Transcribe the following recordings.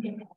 Thank you.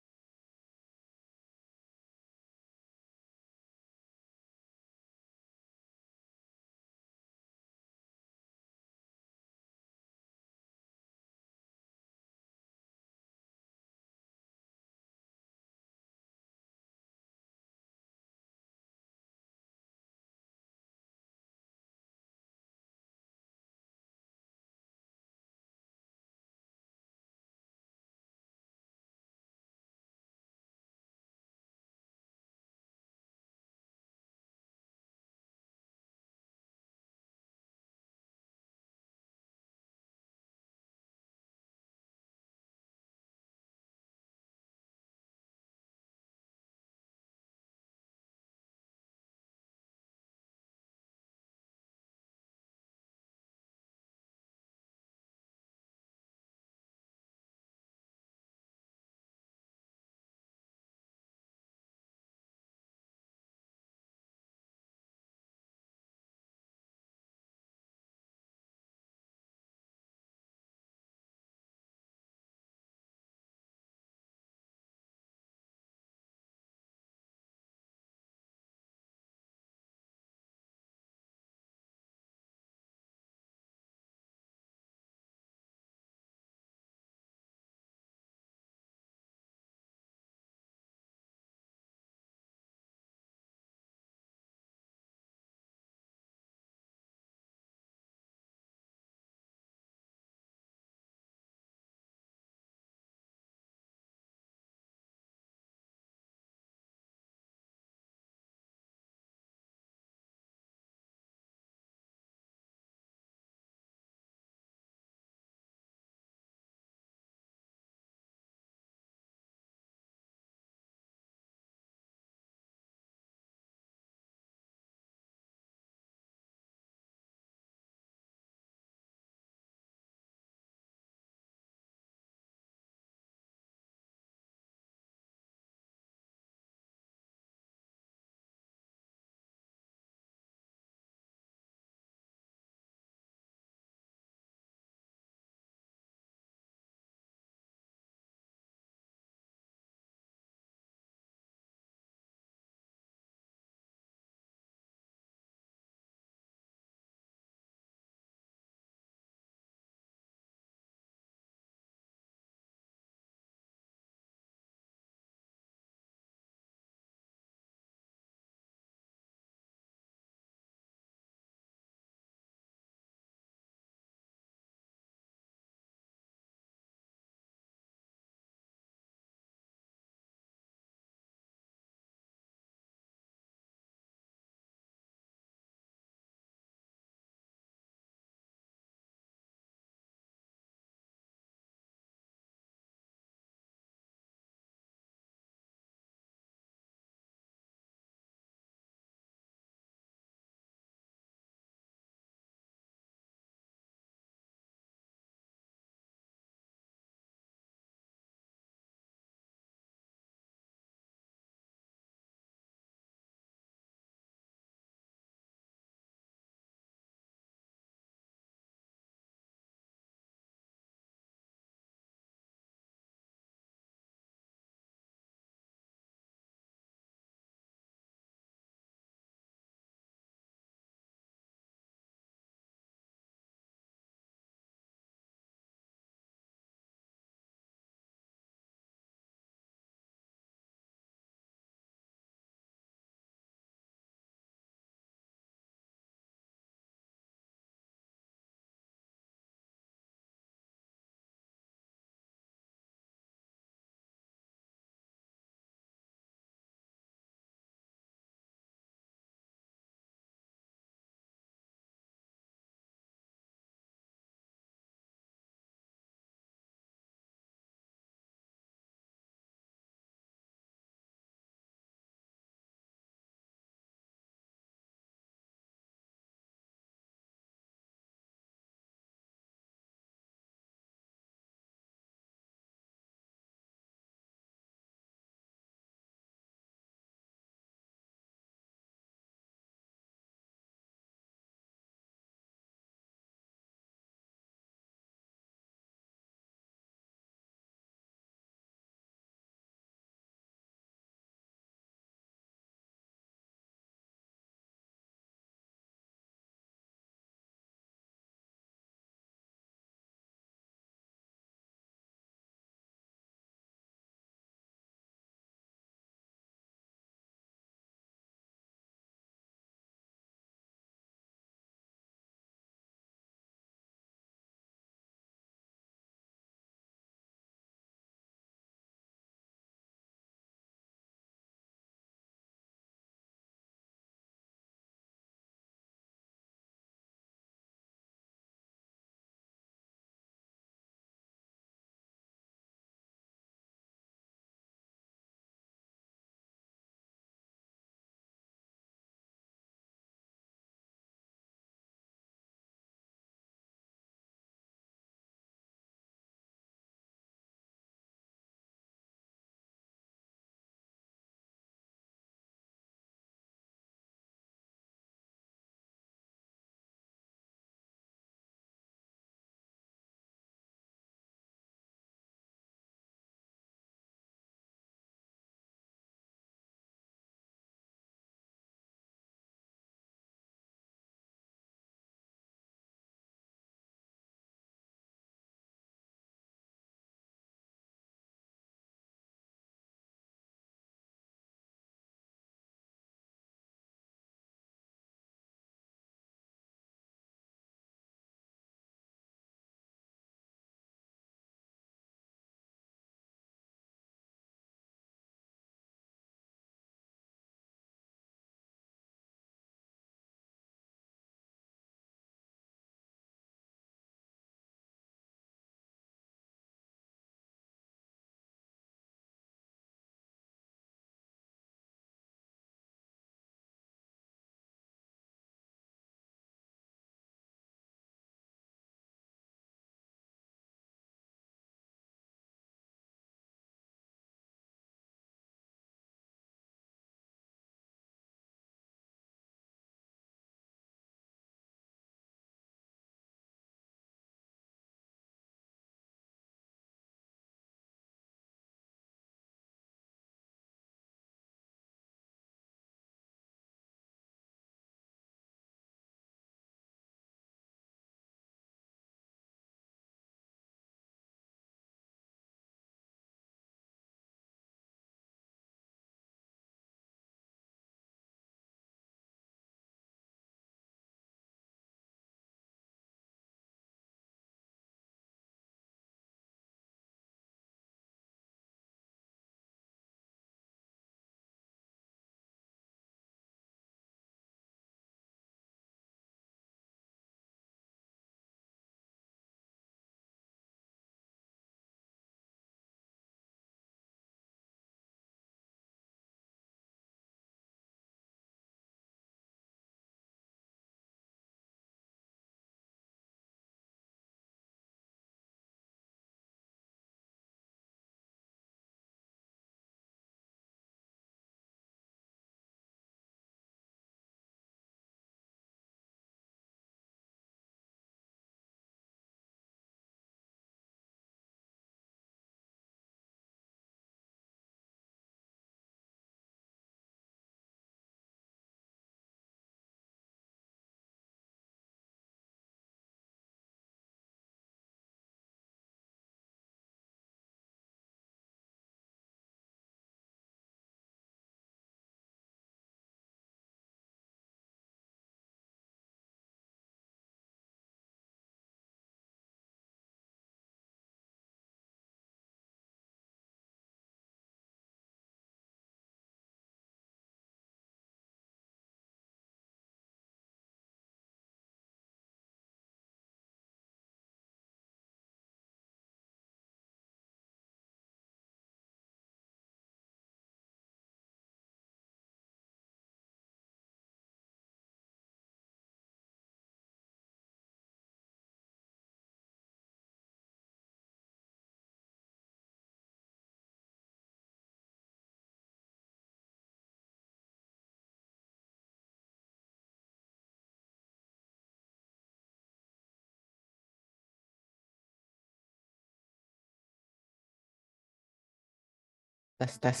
Tes tes.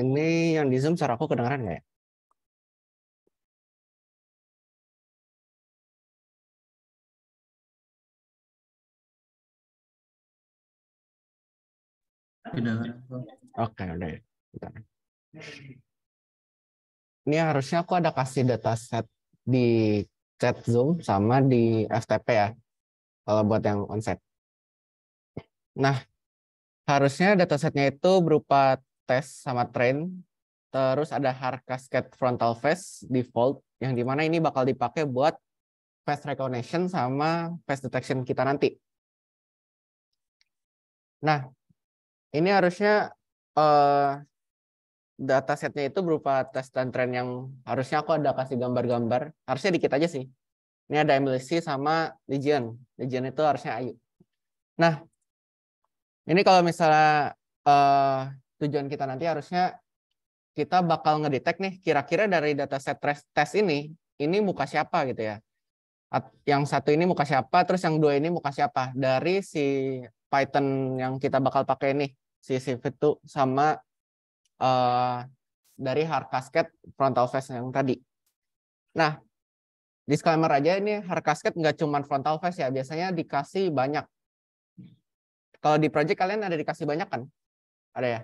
Ini yang di Zoom suara aku kedengeran nggak ya? Kedengeran. Oke, udah ya. Ini harusnya aku ada kasih data set di chat Zoom sama di FTP ya. Kalau buat yang onset. Nah, harusnya datasetnya itu berupa tes sama train, terus ada hard cascade frontal face default, yang dimana ini bakal dipakai buat face recognition sama face detection kita nanti. Nah, ini harusnya uh, datasetnya itu berupa tes dan trend yang harusnya aku ada kasih gambar-gambar. Harusnya dikit aja sih. Ini ada MLC sama Legion. Legion itu harusnya Ayu. Nah, ini kalau misalnya uh, tujuan kita nanti harusnya kita bakal ngedetek nih kira-kira dari data set test ini ini muka siapa gitu ya. Yang satu ini muka siapa, terus yang dua ini muka siapa dari si Python yang kita bakal pakai nih, si cv itu sama uh, dari hard casket frontal face yang tadi. Nah, disclaimer aja ini hard casket nggak cuma frontal face ya, biasanya dikasih banyak kalau di project kalian ada dikasih banyak kan? Ada ya?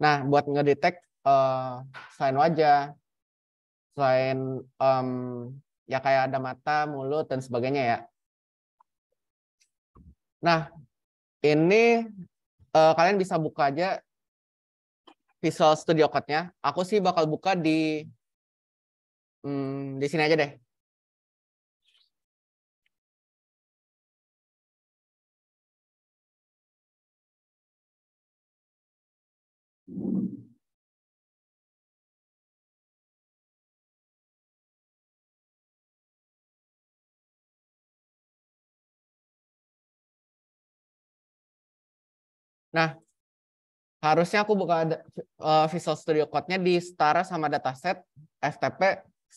Nah, buat ngedetect uh, eh, selain wajah, selain um, ya kayak ada mata, mulut, dan sebagainya ya. Nah, ini uh, kalian bisa buka aja Visual Studio Code-nya. Aku sih bakal buka di hmm, di sini aja deh. Nah, harusnya aku buka eh, Visual Studio Code-nya di setara sama dataset FTP,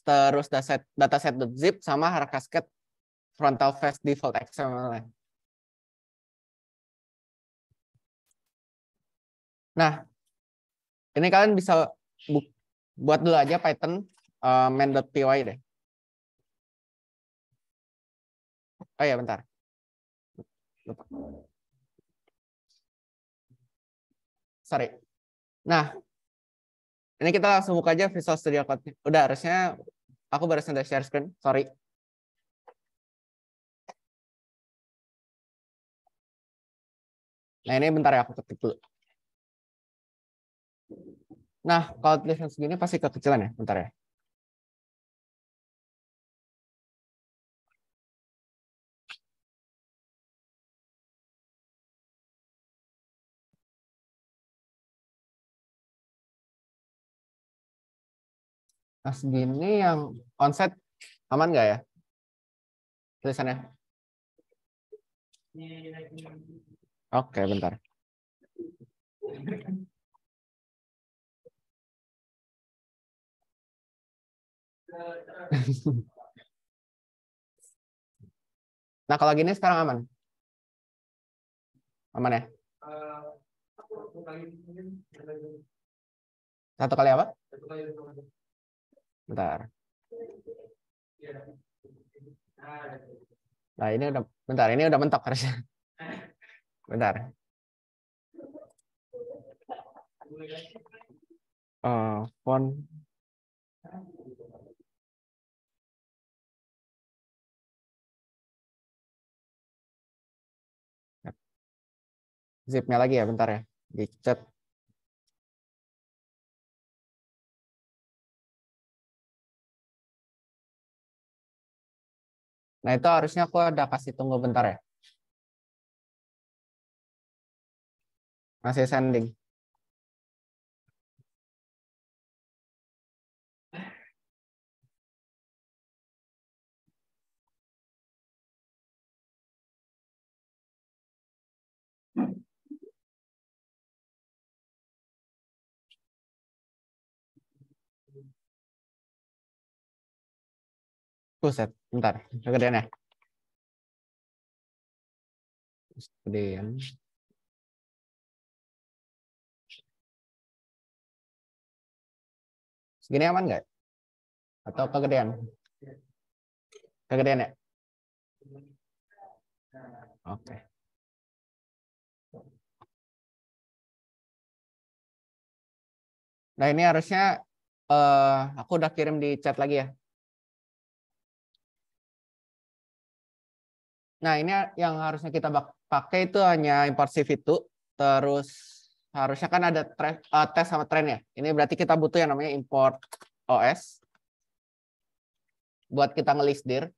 terus dataset, dataset .zip sama Harkasket frontal face default XML. Nah, ini kalian bisa bu buat dulu aja Python uh, eh, main.py deh. Oh ya, bentar. Lupa. sorry. Nah, ini kita langsung buka aja Visual Studio code Udah, harusnya aku barusan udah share screen, sorry. Nah, ini bentar ya, aku ketik dulu. Nah, kalau tulisan segini pasti kekecilan ya, bentar ya. Nah, segini yang onset aman nggak ya? Tulisannya. Oke, bentar. nah, kalau gini sekarang aman? Aman ya? Satu kali apa? Bentar. Nah, ini udah bentar, ini udah mentok harusnya. Bentar. Uh, font zipnya lagi ya bentar ya di Nah, itu harusnya aku ada kasih tunggu bentar ya. Masih sending. Buset, bentar. Kegedean ya. Kegedean. Segini aman nggak? Atau kegedean? Kegedean ya? Oke. Okay. Nah ini harusnya uh, aku udah kirim di chat lagi ya Nah, ini yang harusnya kita pakai itu hanya impulsif itu. Terus harusnya kan ada uh, tes sama tren ya. Ini berarti kita butuh yang namanya import OS buat kita ngelistir.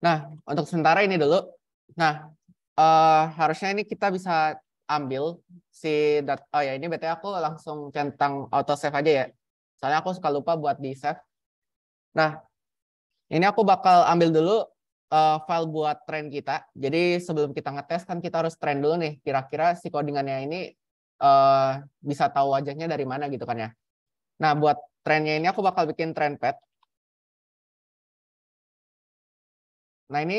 Nah, untuk sementara ini dulu. Nah, uh, harusnya ini kita bisa ambil si dat oh ya ini berarti aku langsung centang auto save aja ya. Soalnya aku suka lupa buat di save. Nah, ini aku bakal ambil dulu uh, file buat trend kita. Jadi sebelum kita ngetes kan kita harus trend dulu nih kira-kira si codingannya ini uh, bisa tahu wajahnya dari mana gitu kan ya. Nah, buat trendnya ini aku bakal bikin trend pad. Nah, ini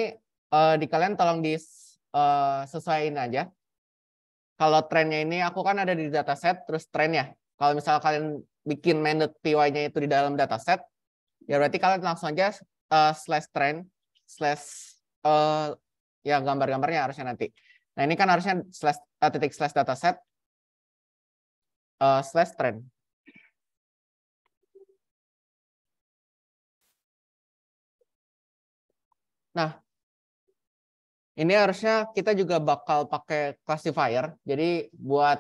uh, di kalian tolong disesuaikan uh, aja. Kalau trendnya ini aku kan ada di dataset terus trendnya. Kalau misalnya kalian bikin mandate py-nya itu di dalam dataset, ya berarti kalian langsung aja uh, slash trend slash uh, ya gambar-gambarnya harusnya nanti. Nah ini kan harusnya slash, uh, titik slash dataset uh, eh, slash trend. Nah, ini harusnya kita juga bakal pakai classifier. Jadi buat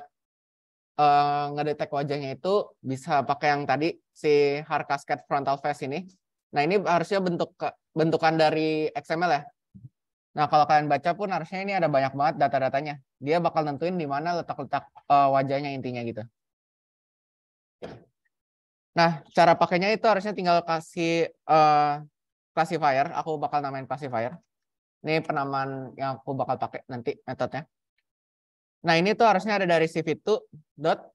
uh, ngedetek wajahnya itu bisa pakai yang tadi si hard cascade frontal face ini. Nah, ini harusnya bentuk bentukan dari XML ya. Nah, kalau kalian baca pun harusnya ini ada banyak banget data-datanya. Dia bakal nentuin di mana letak-letak uh, wajahnya intinya gitu. Nah, cara pakainya itu harusnya tinggal kasih uh, classifier. Aku bakal namain classifier. Ini penamaan yang aku bakal pakai nanti metodenya. Nah, ini tuh harusnya ada dari cv2 dot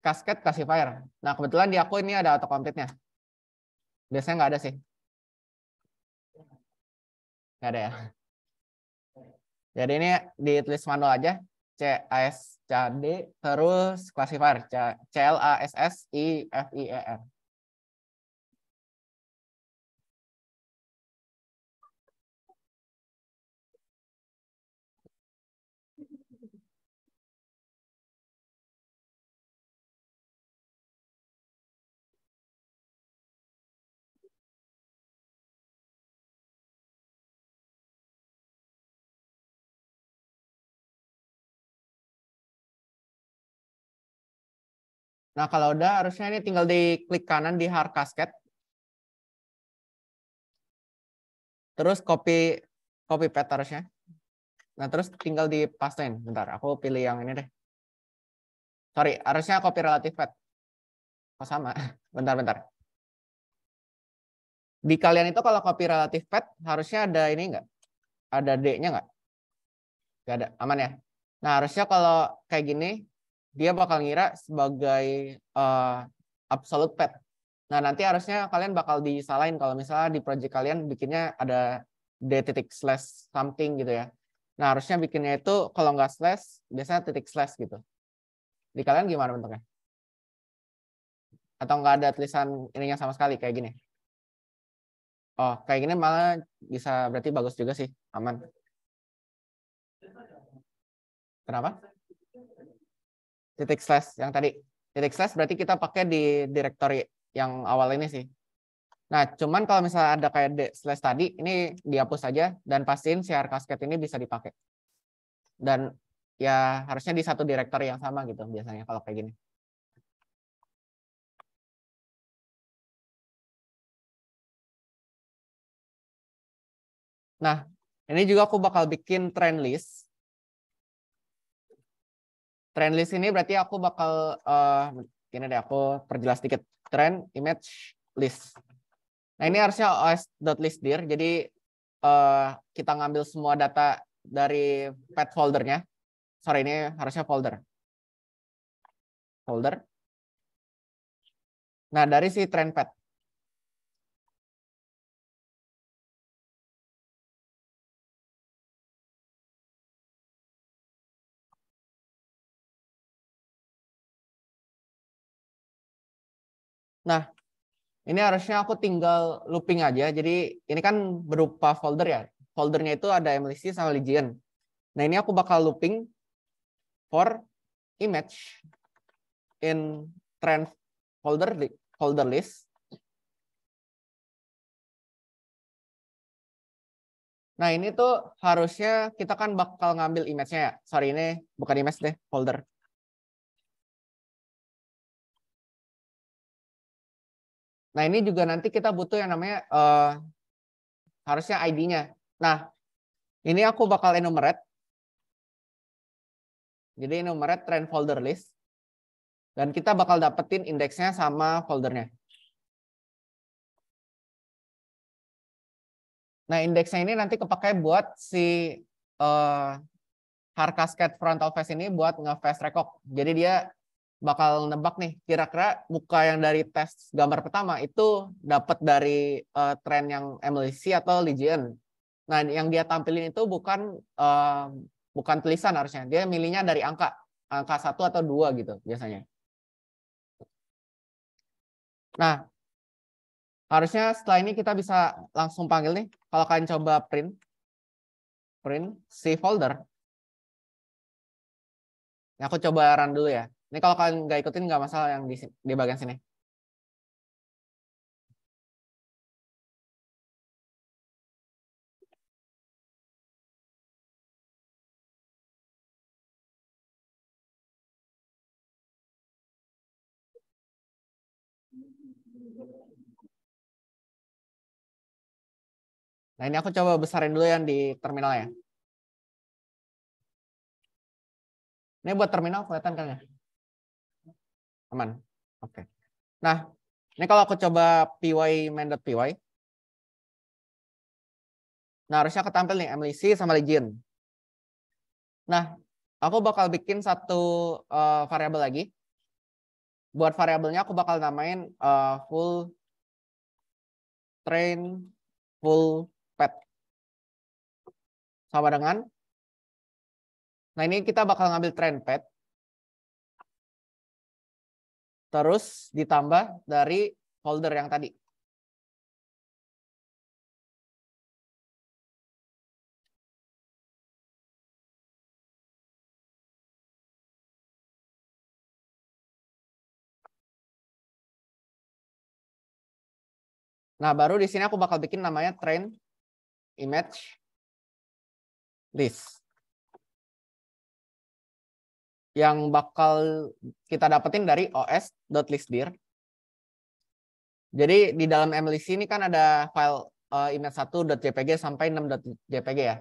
casket classifier. Nah, kebetulan di aku ini ada autocomplete-nya. Biasanya nggak ada sih. Nggak ada ya? Jadi ini ditulis manual aja. C, C, S, D, terus classifier R Nah, kalau udah harusnya ini tinggal di klik kanan di hard casket. Terus copy copy paste harusnya. Nah, terus tinggal di pastein. Bentar, aku pilih yang ini deh. Sorry, harusnya copy relative path. Kok oh, sama? Bentar, bentar. Di kalian itu kalau copy relative path harusnya ada ini enggak? Ada D-nya enggak? Enggak ada. Aman ya? Nah, harusnya kalau kayak gini dia bakal ngira sebagai uh, absolute pet. Nah, nanti harusnya kalian bakal disalahin kalau misalnya di project kalian bikinnya ada d titik slash something gitu ya. Nah, harusnya bikinnya itu kalau nggak slash, biasanya titik slash gitu. Di kalian gimana bentuknya? Atau nggak ada tulisan ininya sama sekali kayak gini? Oh, kayak gini malah bisa berarti bagus juga sih, aman. Kenapa? titik slash yang tadi. Titik slash berarti kita pakai di directory yang awal ini sih. Nah, cuman kalau misalnya ada kayak di slash tadi, ini dihapus saja dan pastiin share casket ini bisa dipakai. Dan ya harusnya di satu directory yang sama gitu biasanya kalau kayak gini. Nah, ini juga aku bakal bikin trend list Trend list ini berarti aku bakal uh, eh, ini deh aku perjelas dikit. Trend image list. Nah ini harusnya os dot list dir. Jadi uh, kita ngambil semua data dari pet foldernya. Sorry ini harusnya folder. Folder. Nah dari si trend pet. Nah, ini harusnya aku tinggal looping aja. Jadi ini kan berupa folder ya. Foldernya itu ada MLC sama Legion. Nah, ini aku bakal looping for image in trend folder folder list. Nah, ini tuh harusnya kita kan bakal ngambil image-nya ya. Sorry, ini bukan image deh, folder. Nah, ini juga nanti kita butuh yang namanya uh, harusnya ID-nya. Nah, ini aku bakal enumerate. Jadi enumerate trend folder list. Dan kita bakal dapetin indeksnya sama foldernya. Nah, indeksnya ini nanti kepakai buat si uh, eh, hard casket frontal face ini buat nge-face record. Jadi dia bakal nebak nih kira-kira muka yang dari tes gambar pertama itu dapat dari uh, tren yang MLC atau Legion. Nah, yang dia tampilin itu bukan uh, bukan tulisan harusnya. Dia milihnya dari angka angka satu atau dua gitu biasanya. Nah, harusnya setelah ini kita bisa langsung panggil nih. Kalau kalian coba print print save folder. Nah, aku coba run dulu ya. Ini kalau kalian nggak ikutin nggak masalah yang di, di bagian sini. Nah ini aku coba besarin dulu yang di terminal ya. Ini buat terminal kelihatan kan ya? Aman. Oke. Okay. Nah, ini kalau aku coba py main.py. Nah, harusnya ketampil nih MLC sama legend. Nah, aku bakal bikin satu uh, variabel lagi. Buat variabelnya aku bakal namain uh, full train full pet. Sama dengan Nah, ini kita bakal ngambil train pet terus ditambah dari folder yang tadi. Nah, baru di sini aku bakal bikin namanya train image list yang bakal kita dapetin dari os.listdir. Jadi di dalam MLC ini kan ada file uh, image 1.jpg sampai 6.jpg ya.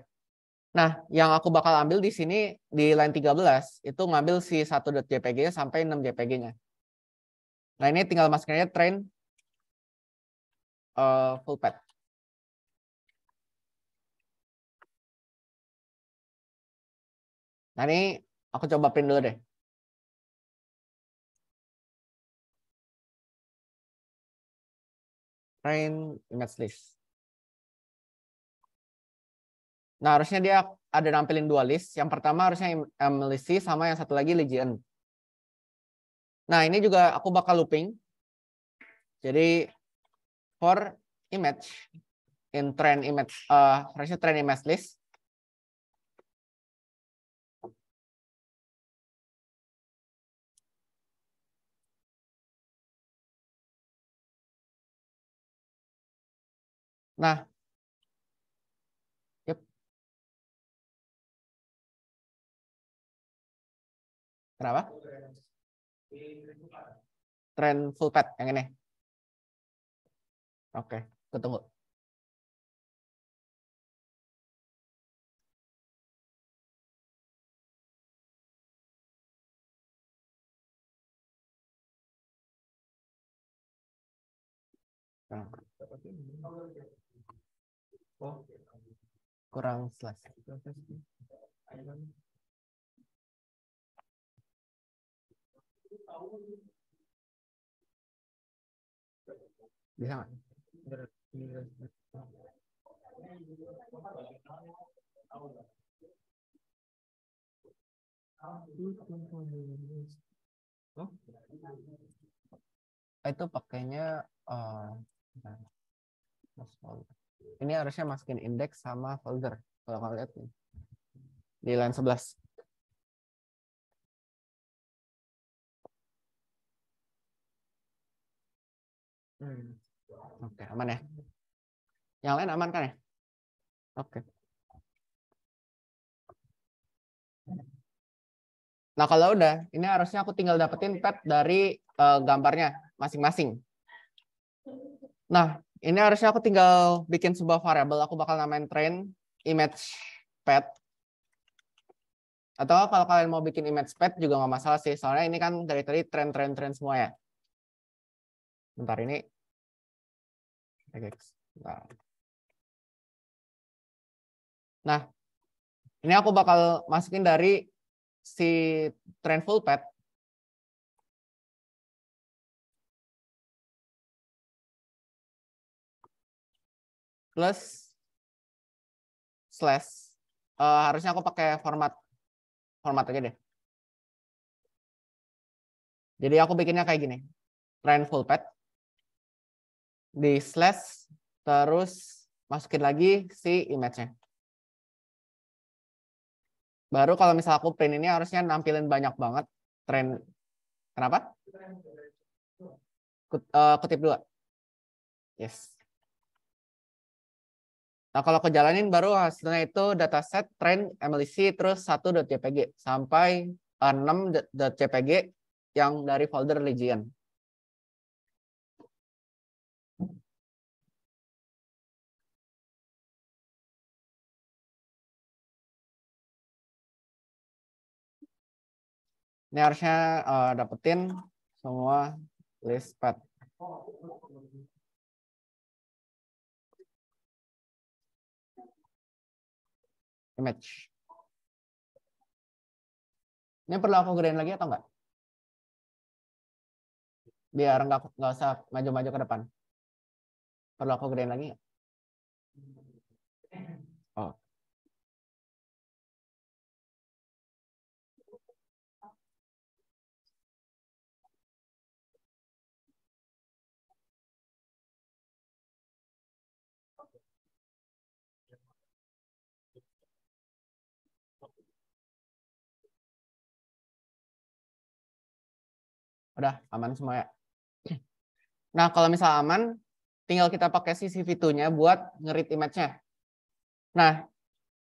Nah, yang aku bakal ambil di sini di line 13 itu ngambil si 1.jpg sampai 6jpg-nya. Nah, ini tinggal masukinnya train uh, full path. Nah, ini Aku coba print dulu deh. Print image list. Nah, harusnya dia ada nampilin dua list. Yang pertama harusnya MLC sama yang satu lagi Legion. Nah, ini juga aku bakal looping. Jadi, for image, in trend image, uh, harusnya trend image list, Nah, yep. Kenapa? Trend full pad yang ini. Oke, ketunggu. Nah kurang selesai. Bisa nggak? Oh? Itu pakainya uh, ini harusnya masukin indeks sama folder kalau kalian lihat nih di line 11 Hmm. Oke, aman ya. Yang lain aman kan ya? Oke. Nah, kalau udah, ini harusnya aku tinggal dapetin pet dari uh, gambarnya masing-masing. Nah, ini harusnya aku tinggal bikin sebuah variabel. Aku bakal namain train image pet. Atau kalau kalian mau bikin image pet juga nggak masalah sih. Soalnya ini kan dari tadi tren tren trend semua ya. Bentar ini. Nah, ini aku bakal masukin dari si trend full pet plus slash. Uh, harusnya aku pakai format format aja deh. Jadi aku bikinnya kayak gini. Train full pad. Di slash terus masukin lagi si image-nya. Baru kalau misal aku print ini harusnya nampilin banyak banget trend kenapa? Eh, kutip dua. Yes. Nah, kalau aku jalanin baru hasilnya itu dataset train MLC terus 1.jpg sampai 6.jpg yang dari folder Legion. Ini harusnya uh, dapetin semua list pad. image. Ini perlu aku gedein lagi atau enggak? Biar enggak, enggak usah maju-maju ke depan. Perlu aku gedein lagi enggak? Udah aman semua ya. Nah, kalau misal aman, tinggal kita pakai CCV2-nya buat ngerit image-nya. Nah,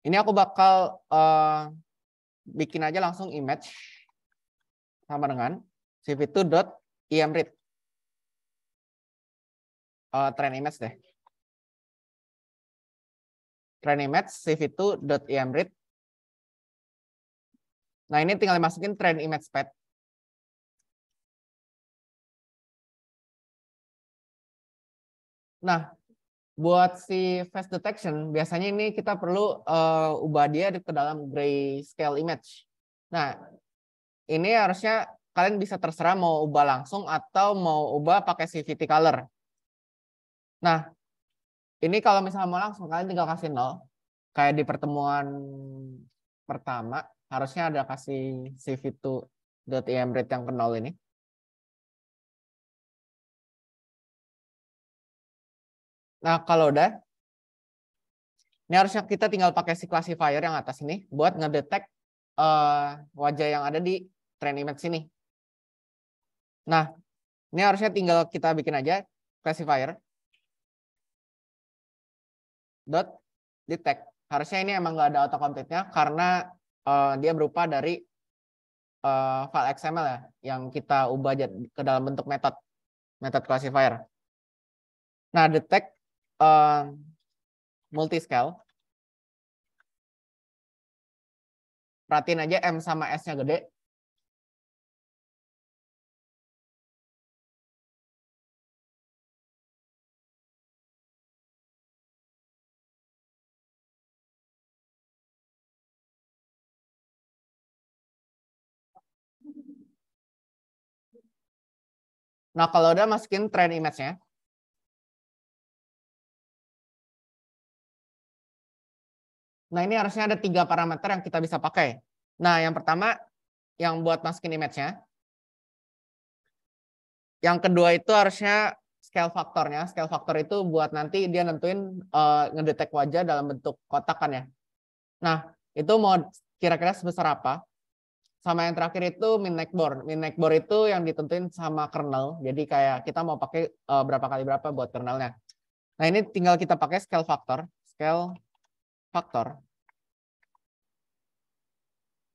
ini aku bakal uh, bikin aja langsung image sama dengan cv2.imread. Uh, eh, trend image deh. Trend image cv2.imread. Nah, ini tinggal dimasukin trend image pad. Nah, buat si face detection, biasanya ini kita perlu uh, ubah dia ke dalam grayscale image. Nah, ini harusnya kalian bisa terserah mau ubah langsung atau mau ubah pakai CVT color. Nah, ini kalau misalnya mau langsung, kalian tinggal kasih nol. Kayak di pertemuan pertama, harusnya ada kasih cv2.imrate yang ke nol ini. Nah, kalau udah, ini harusnya kita tinggal pakai si classifier yang atas ini buat ngedetect uh, eh, wajah yang ada di train image sini. Nah, ini harusnya tinggal kita bikin aja classifier dot detect. Harusnya ini emang nggak ada autocomplete-nya karena uh, dia berupa dari uh, file XML ya yang kita ubah ke dalam bentuk method method classifier. Nah, detect Multi scale, Perhatiin aja M sama S-nya gede. Nah, kalau udah masukin trend image-nya. Nah, ini harusnya ada tiga parameter yang kita bisa pakai. Nah, yang pertama, yang buat masukin image-nya. Yang kedua itu harusnya scale faktornya. Scale faktor itu buat nanti dia nentuin uh, ngedetek wajah dalam bentuk kotak kan ya. Nah, itu mau kira-kira sebesar apa? Sama yang terakhir itu min neckboard Min neckboard itu yang ditentuin sama kernel. Jadi kayak kita mau pakai uh, berapa kali berapa buat kernelnya. Nah, ini tinggal kita pakai scale faktor Scale faktor.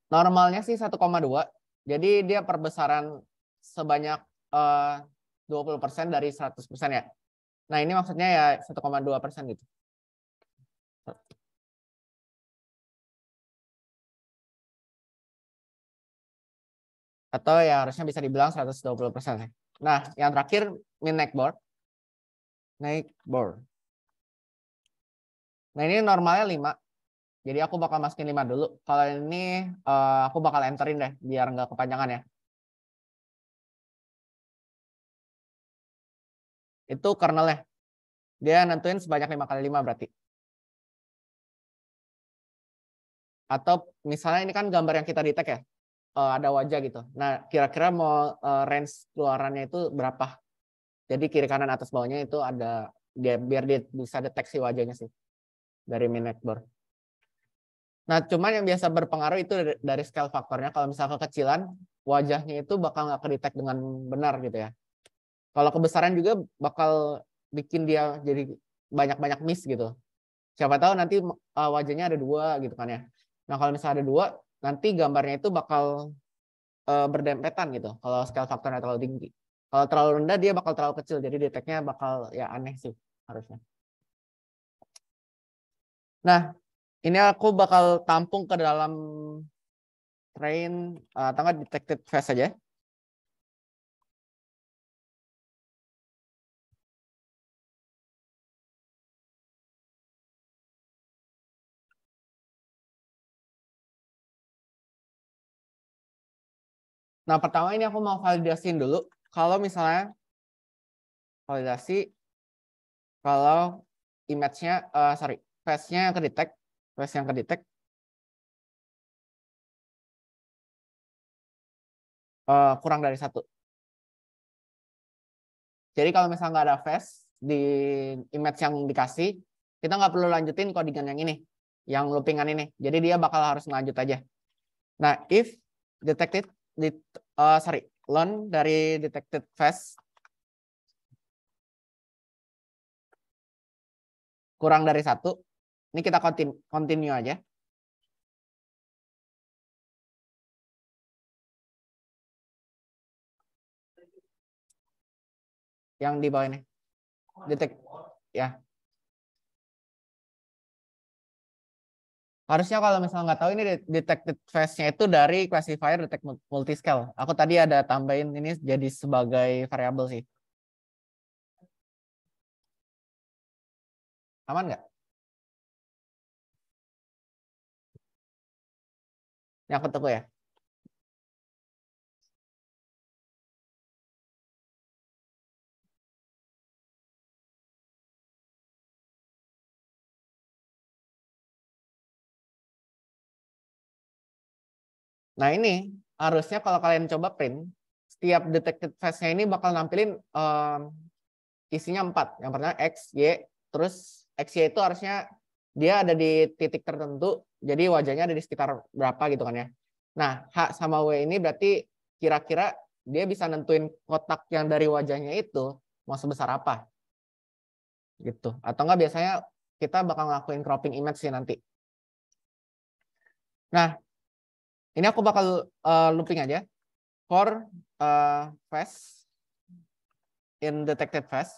Normalnya sih 1,2. Jadi dia perbesaran sebanyak eh, uh, 20% dari 100% ya. Nah, ini maksudnya ya 1,2% gitu. Atau ya harusnya bisa dibilang 120%. Nah, yang terakhir min neck board. Neck board. Nah ini normalnya 5. Jadi aku bakal masukin 5 dulu. Kalau ini uh, aku bakal enterin deh biar nggak kepanjangan ya. Itu kernelnya. Dia nentuin sebanyak 5 kali 5 berarti. Atau misalnya ini kan gambar yang kita detect ya. Uh, ada wajah gitu. Nah kira-kira mau uh, range keluarannya itu berapa? Jadi kiri kanan atas bawahnya itu ada dia biar dia bisa deteksi wajahnya sih dari minecbor. Nah, cuman yang biasa berpengaruh itu dari scale faktornya. Kalau misalnya kekecilan, wajahnya itu bakal nggak kedetek dengan benar gitu ya. Kalau kebesaran juga bakal bikin dia jadi banyak-banyak miss gitu. Siapa tahu nanti eh, wajahnya ada dua gitu kan ya. Nah, kalau misalnya ada dua, nanti gambarnya itu bakal uh, berdempetan gitu. Kalau scale faktornya terlalu tinggi. Kalau terlalu rendah, dia bakal terlalu kecil. Jadi deteknya bakal ya aneh sih harusnya. Nah, ini aku bakal tampung ke dalam train uh, eh, tanggal detected face aja. Nah, pertama ini aku mau validasiin dulu. Kalau misalnya validasi kalau image-nya, uh, sorry, face-nya ke detect, face yang ke Uh, kurang dari satu. Jadi kalau misalnya nggak ada face di image yang dikasih, kita nggak perlu lanjutin codingan yang ini, yang loopingan ini. Jadi dia bakal harus lanjut aja. Nah, if detected, det, uh, eh, sorry, learn dari detected face kurang dari satu, ini kita continue, continue aja. Yang di bawah ini. Detek. Ya. Harusnya kalau misalnya nggak tahu ini detected phase-nya itu dari classifier detect multiscale. Aku tadi ada tambahin ini jadi sebagai variabel sih. Aman nggak? Ini aku tunggu ya. Nah ini harusnya kalau kalian coba print, setiap detected face-nya ini bakal nampilin um, isinya 4. Yang pertama X, Y, terus X, Y itu harusnya dia ada di titik tertentu, jadi wajahnya ada di sekitar berapa gitu kan ya. Nah, H sama W ini berarti kira-kira dia bisa nentuin kotak yang dari wajahnya itu mau sebesar apa. Gitu. Atau enggak biasanya kita bakal ngelakuin cropping image sih nanti. Nah, ini aku bakal uh, looping aja. For uh, face in detected face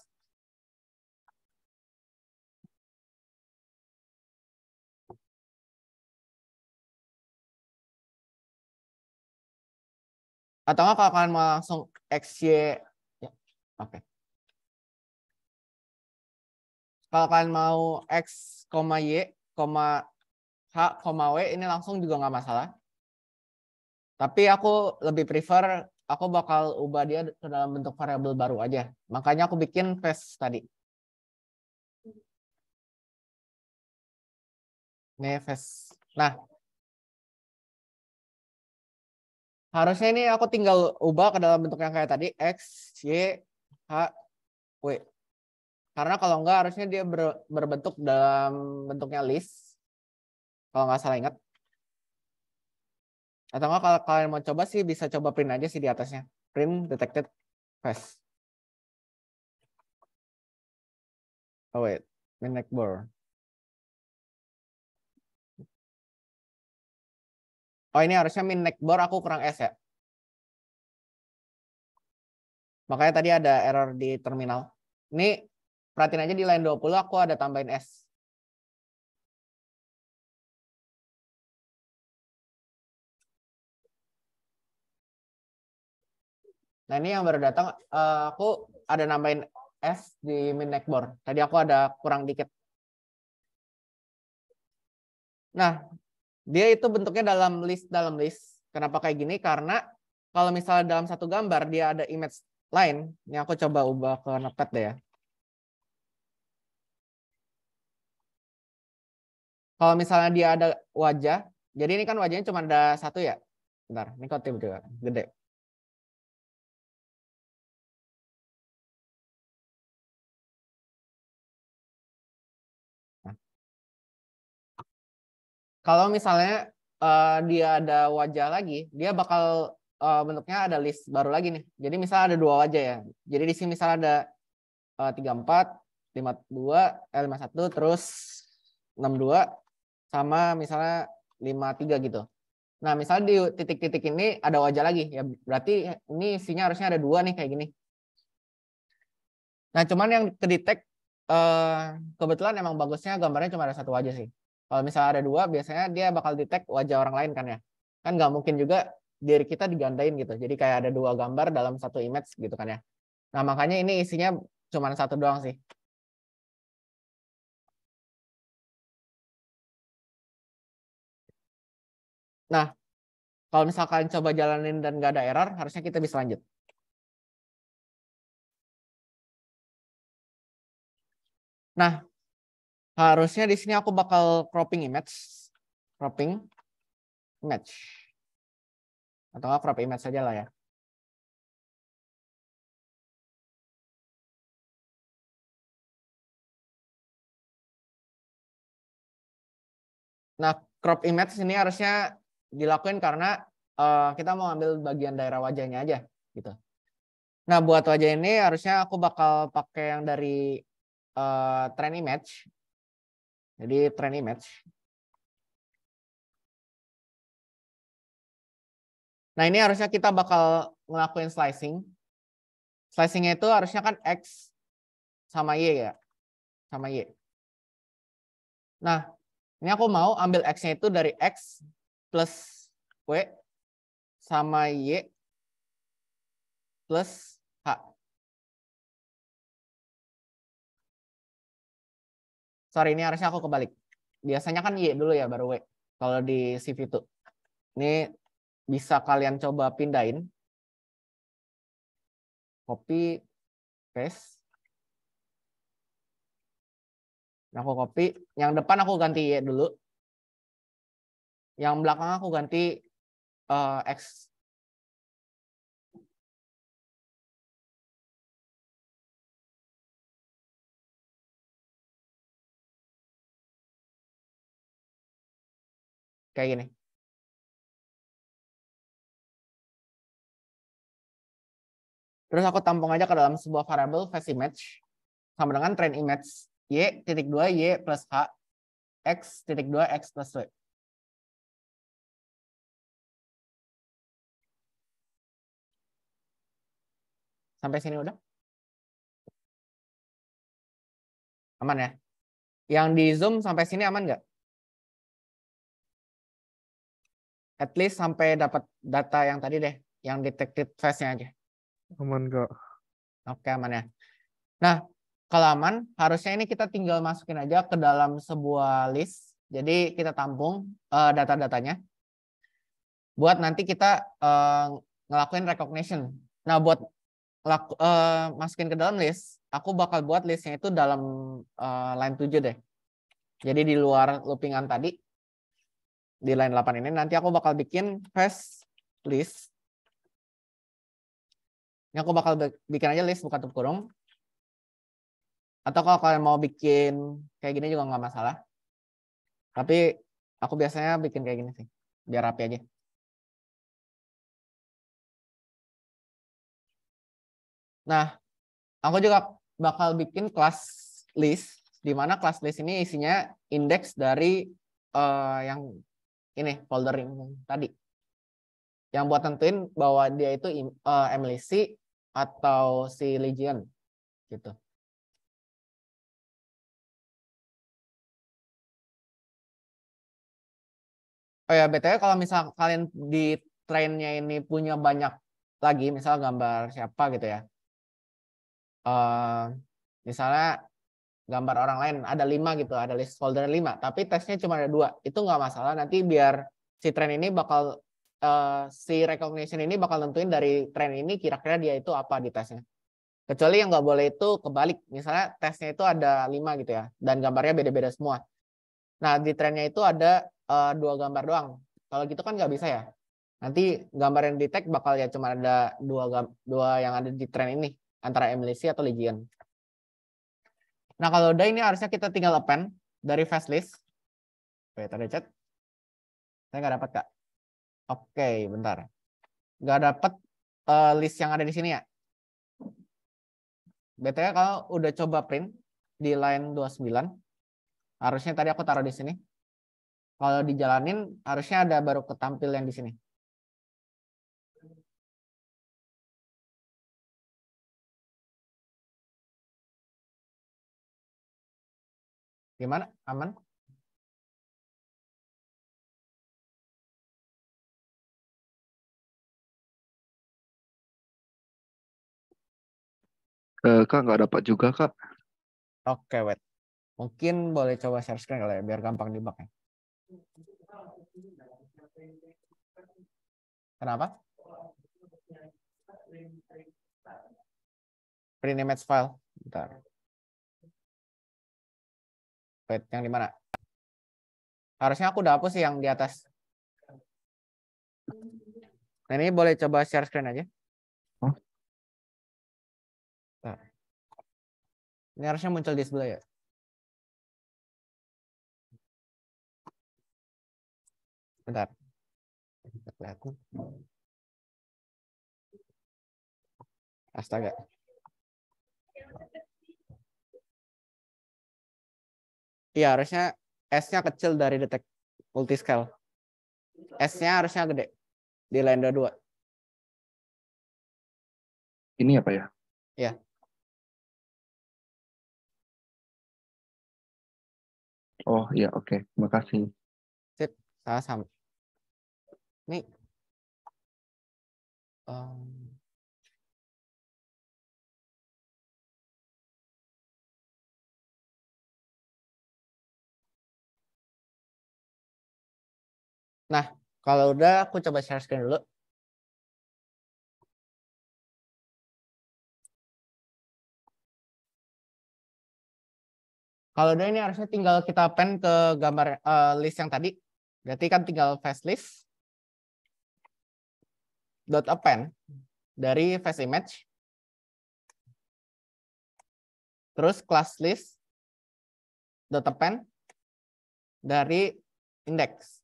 Atau nggak kalau kalian mau langsung XY, ya, oke. Okay. Kalau kalian mau X, Y, H, W, ini langsung juga nggak masalah. Tapi aku lebih prefer, aku bakal ubah dia ke dalam bentuk variabel baru aja. Makanya aku bikin face tadi. Ini face. Nah, harusnya ini aku tinggal ubah ke dalam bentuk yang kayak tadi x y h w karena kalau enggak harusnya dia ber, berbentuk dalam bentuknya list kalau nggak salah ingat atau enggak kalau kalian mau coba sih bisa coba print aja sih di atasnya print detected fast oh wait min bor Oh ini harusnya min neck aku kurang S ya? Makanya tadi ada error di terminal. Ini perhatiin aja di line 20 aku ada tambahin S. Nah ini yang baru datang, eh, aku ada nambahin S di min neckboard. Tadi aku ada kurang dikit. Nah, dia itu bentuknya dalam list dalam list. Kenapa kayak gini? Karena kalau misalnya dalam satu gambar dia ada image lain, ini aku coba ubah ke Notepad deh ya. Kalau misalnya dia ada wajah, jadi ini kan wajahnya cuma ada satu ya. Bentar, ini kok tiba gede. kalau misalnya uh, dia ada wajah lagi, dia bakal uh, bentuknya ada list baru lagi nih. Jadi misalnya ada dua wajah ya. Jadi di sini misalnya ada eh, tiga empat, lima dua, lima satu, terus enam dua, sama misalnya lima tiga gitu. Nah misalnya di titik-titik ini ada wajah lagi ya. Berarti ini isinya harusnya ada dua nih kayak gini. Nah cuman yang kedetek eh, kebetulan emang bagusnya gambarnya cuma ada satu wajah sih kalau misalnya ada dua biasanya dia bakal detect wajah orang lain kan ya kan nggak mungkin juga diri kita digandain gitu jadi kayak ada dua gambar dalam satu image gitu kan ya nah makanya ini isinya cuma satu doang sih nah kalau misalkan coba jalanin dan nggak ada error, harusnya kita bisa lanjut. Nah, Harusnya di sini aku bakal cropping image. Cropping image. Atau nggak crop image saja lah ya. Nah, crop image ini harusnya dilakuin karena uh, kita mau ambil bagian daerah wajahnya aja gitu. Nah, buat wajah ini harusnya aku bakal pakai yang dari uh, trend image jadi trend image. Nah ini harusnya kita bakal ngelakuin slicing. Slicingnya itu harusnya kan X sama Y ya. Sama Y. Nah ini aku mau ambil X-nya itu dari X plus W sama Y plus H. Sorry, ini harusnya aku kebalik. Biasanya kan Y dulu ya, baru W. Kalau di CV itu. Ini bisa kalian coba pindahin. Copy, paste. Aku copy. Yang depan aku ganti Y dulu. Yang belakang aku ganti uh, X kayak gini. Terus aku tampung aja ke dalam sebuah variabel face image sama dengan train image y titik dua y plus h x titik dua x plus w. Sampai sini udah? Aman ya? Yang di zoom sampai sini aman nggak? at least sampai dapat data yang tadi deh, yang detected fast nya aja. Aman kok. Oke, aman ya. Nah, kalau aman, harusnya ini kita tinggal masukin aja ke dalam sebuah list. Jadi kita tampung uh, data-datanya. Buat nanti kita uh, ngelakuin recognition. Nah, buat laku, uh, masukin ke dalam list, aku bakal buat listnya itu dalam uh, line 7 deh. Jadi di luar loopingan tadi, di line 8 ini nanti aku bakal bikin fast list. Ini aku bakal bikin aja list bukan tutup kurung. Atau kalau kalian mau bikin kayak gini juga nggak masalah. Tapi aku biasanya bikin kayak gini sih, biar rapi aja. Nah, aku juga bakal bikin class list, di mana class list ini isinya indeks dari uh, yang ini folder yang tadi. Yang buat tentuin bahwa dia itu uh, eh, MLC atau si Legion gitu. Oh ya, BTW kalau misal kalian di trainnya ini punya banyak lagi, misal gambar siapa gitu ya. Uh, misalnya gambar orang lain ada lima gitu ada list folder lima tapi tesnya cuma ada dua itu nggak masalah nanti biar si tren ini bakal uh, si recognition ini bakal tentuin dari tren ini kira-kira dia itu apa di tesnya kecuali yang nggak boleh itu kebalik misalnya tesnya itu ada lima gitu ya dan gambarnya beda-beda semua nah di trennya itu ada uh, dua gambar doang kalau gitu kan nggak bisa ya nanti gambar yang di tag bakal ya cuma ada dua dua yang ada di tren ini antara Emily atau Legion Nah, kalau udah ini harusnya kita tinggal append dari fast list. Oke, tadi chat? Saya nggak dapat, Kak. Oke, bentar. Nggak dapat uh, eh, list yang ada di sini ya? Betulnya kalau udah coba print di line 29, harusnya tadi aku taruh di sini. Kalau dijalanin, harusnya ada baru ketampil yang di sini. Gimana? Aman? Eh, kak nggak dapat juga kak. Oke, okay, wait. Mungkin boleh coba share screen kali ya, biar gampang dipakai. Ya. Kenapa? Print image file. Bentar. Wait, yang di mana? Harusnya aku udah hapus sih yang di atas. Nah, ini boleh coba share screen aja. Ini harusnya muncul di sebelah ya. Bentar. Astaga. Iya, harusnya S-nya kecil dari detect multiscale. S-nya harusnya gede di lambda 2. Ini apa ya? Iya. Oh iya oke, okay. kasih. Sip, sama-sama. Nih. Um. Nah, kalau udah aku coba share screen dulu. Kalau udah ini harusnya tinggal kita pen ke gambar uh, list yang tadi. Berarti kan tinggal face list dot append dari face image. Terus class list dot append dari index.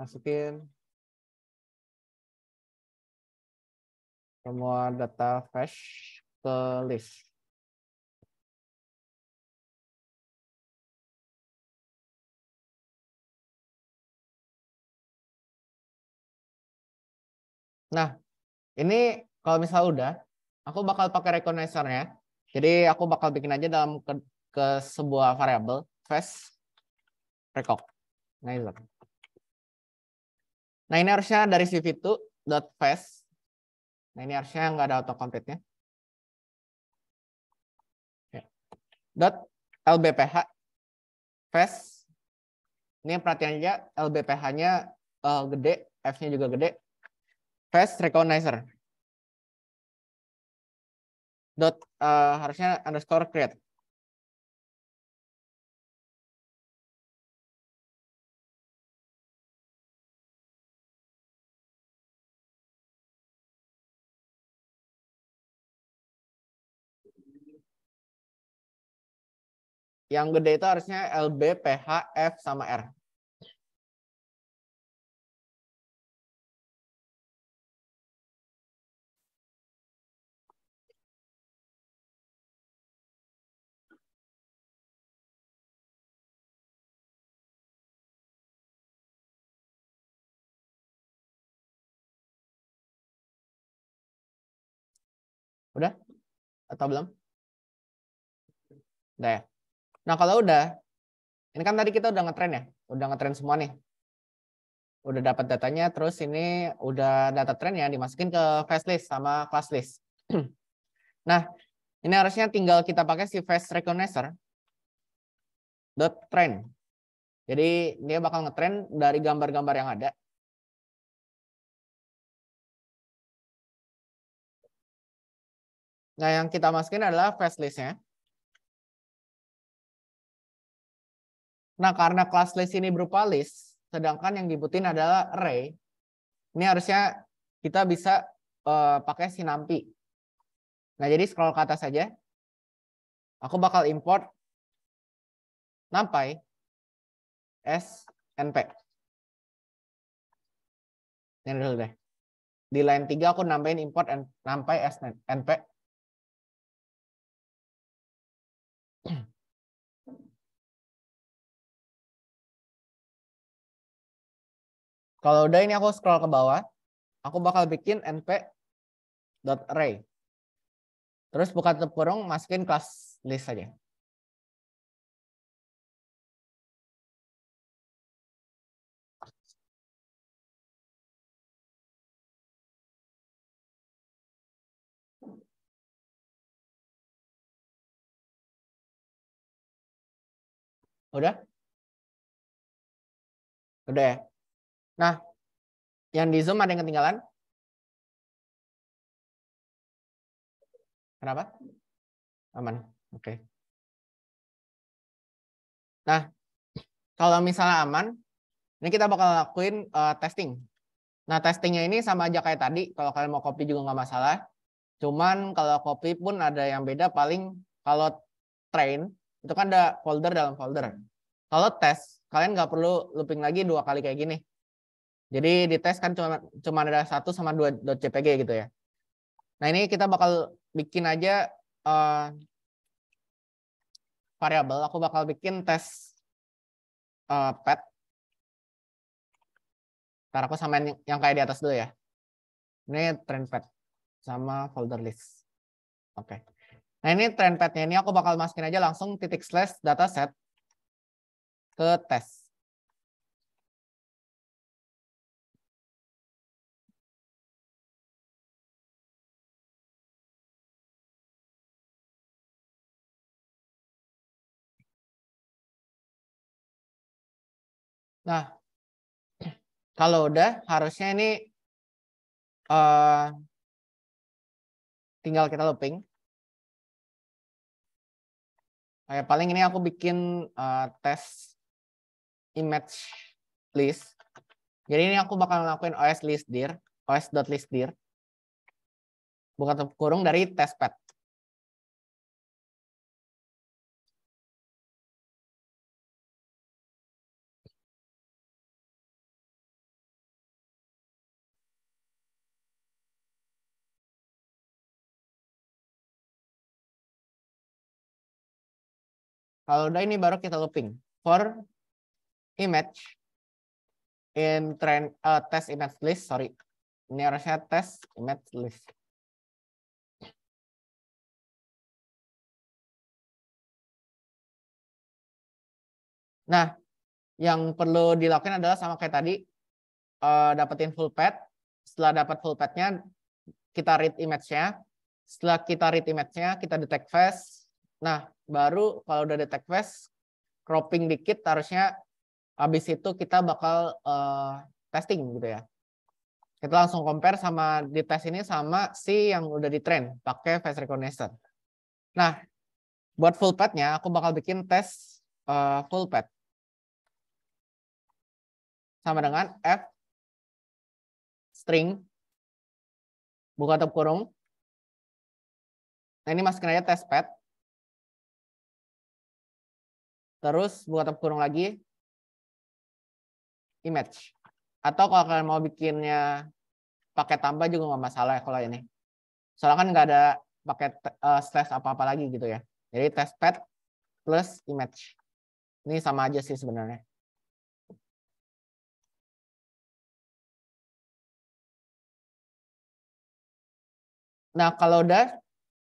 masukin semua data fresh ke list. Nah, ini kalau misal udah, aku bakal pakai recognizer-nya. Jadi aku bakal bikin aja dalam ke, ke sebuah variabel fast recognizer. Nah, Nah ini harusnya dari CV 2 fast. Nah ini harusnya nggak ada autocomplete-nya. Ya. Dot lbph fast. Ini perhatian aja lbph-nya uh, eh, gede, f-nya juga gede. Fast recognizer. Dot uh, harusnya underscore create. Yang gede itu harusnya LB, PH, F, sama R. Udah? Atau belum? Udah ya? Nah kalau udah, ini kan tadi kita udah ngetrend ya, udah ngetrend semua nih. Udah dapat datanya, terus ini udah data trend ya dimasukin ke face list sama class list. nah, ini harusnya tinggal kita pakai si face recognizer dot trend. Jadi dia bakal ngetrend dari gambar-gambar yang ada. Nah, yang kita masukin adalah face listnya. Nah, karena kelas list ini berupa list, sedangkan yang dibutuhin adalah array, ini harusnya kita bisa uh, pakai sinampi. Nah, jadi scroll ke atas saja. Aku bakal import nampai snp. Ini dulu deh. Di line 3 aku nambahin import nampai snp Kalau udah ini aku scroll ke bawah, aku bakal bikin np.array. Terus buka tutup kurung, masukin kelas list saja. Udah? Udah ya? Nah, yang di Zoom ada yang ketinggalan? Kenapa? Aman. Oke. Okay. Nah, kalau misalnya aman, ini kita bakal lakuin uh, testing. Nah, testingnya ini sama aja kayak tadi. Kalau kalian mau copy juga nggak masalah. Cuman kalau copy pun ada yang beda. Paling kalau train, itu kan ada folder dalam folder. Kalau tes, kalian nggak perlu looping lagi dua kali kayak gini. Jadi di tes kan cuma cuma ada satu sama dua dot JPG gitu ya. Nah ini kita bakal bikin aja uh, variabel. Aku bakal bikin tes uh, pet. Ntar aku samain yang kayak di atas dulu ya. Ini trend pet sama folder list. Oke. Okay. Nah ini trend petnya ini aku bakal masukin aja langsung titik slash dataset ke tes. Nah, kalau udah harusnya ini uh, tinggal kita looping. Kayak paling ini aku bikin uh, tes image list. Jadi ini aku bakal ngelakuin OS list dir, dir Bukan kurung dari testpad. Kalau udah ini baru kita looping for image in trend uh, test image list sorry ini harusnya test image list nah yang perlu dilakukan adalah sama kayak tadi uh, dapetin full path setelah dapat full path-nya kita read image-nya setelah kita read image-nya kita detect face Nah, baru kalau udah detect face cropping dikit harusnya habis itu kita bakal uh, testing gitu ya. Kita langsung compare sama di test ini sama si yang udah di train pakai face recognition. Nah, buat full pad nya aku bakal bikin tes uh, full pad Sama dengan f string buka tutup kurung. Nah, ini masukin aja test path Terus buka tab kurung lagi, image. Atau kalau kalian mau bikinnya pakai tambah juga nggak masalah ya kalau ini. Soalnya kan nggak ada pakai uh, eh, slash apa-apa lagi gitu ya. Jadi test pad plus image. Ini sama aja sih sebenarnya. Nah, kalau udah,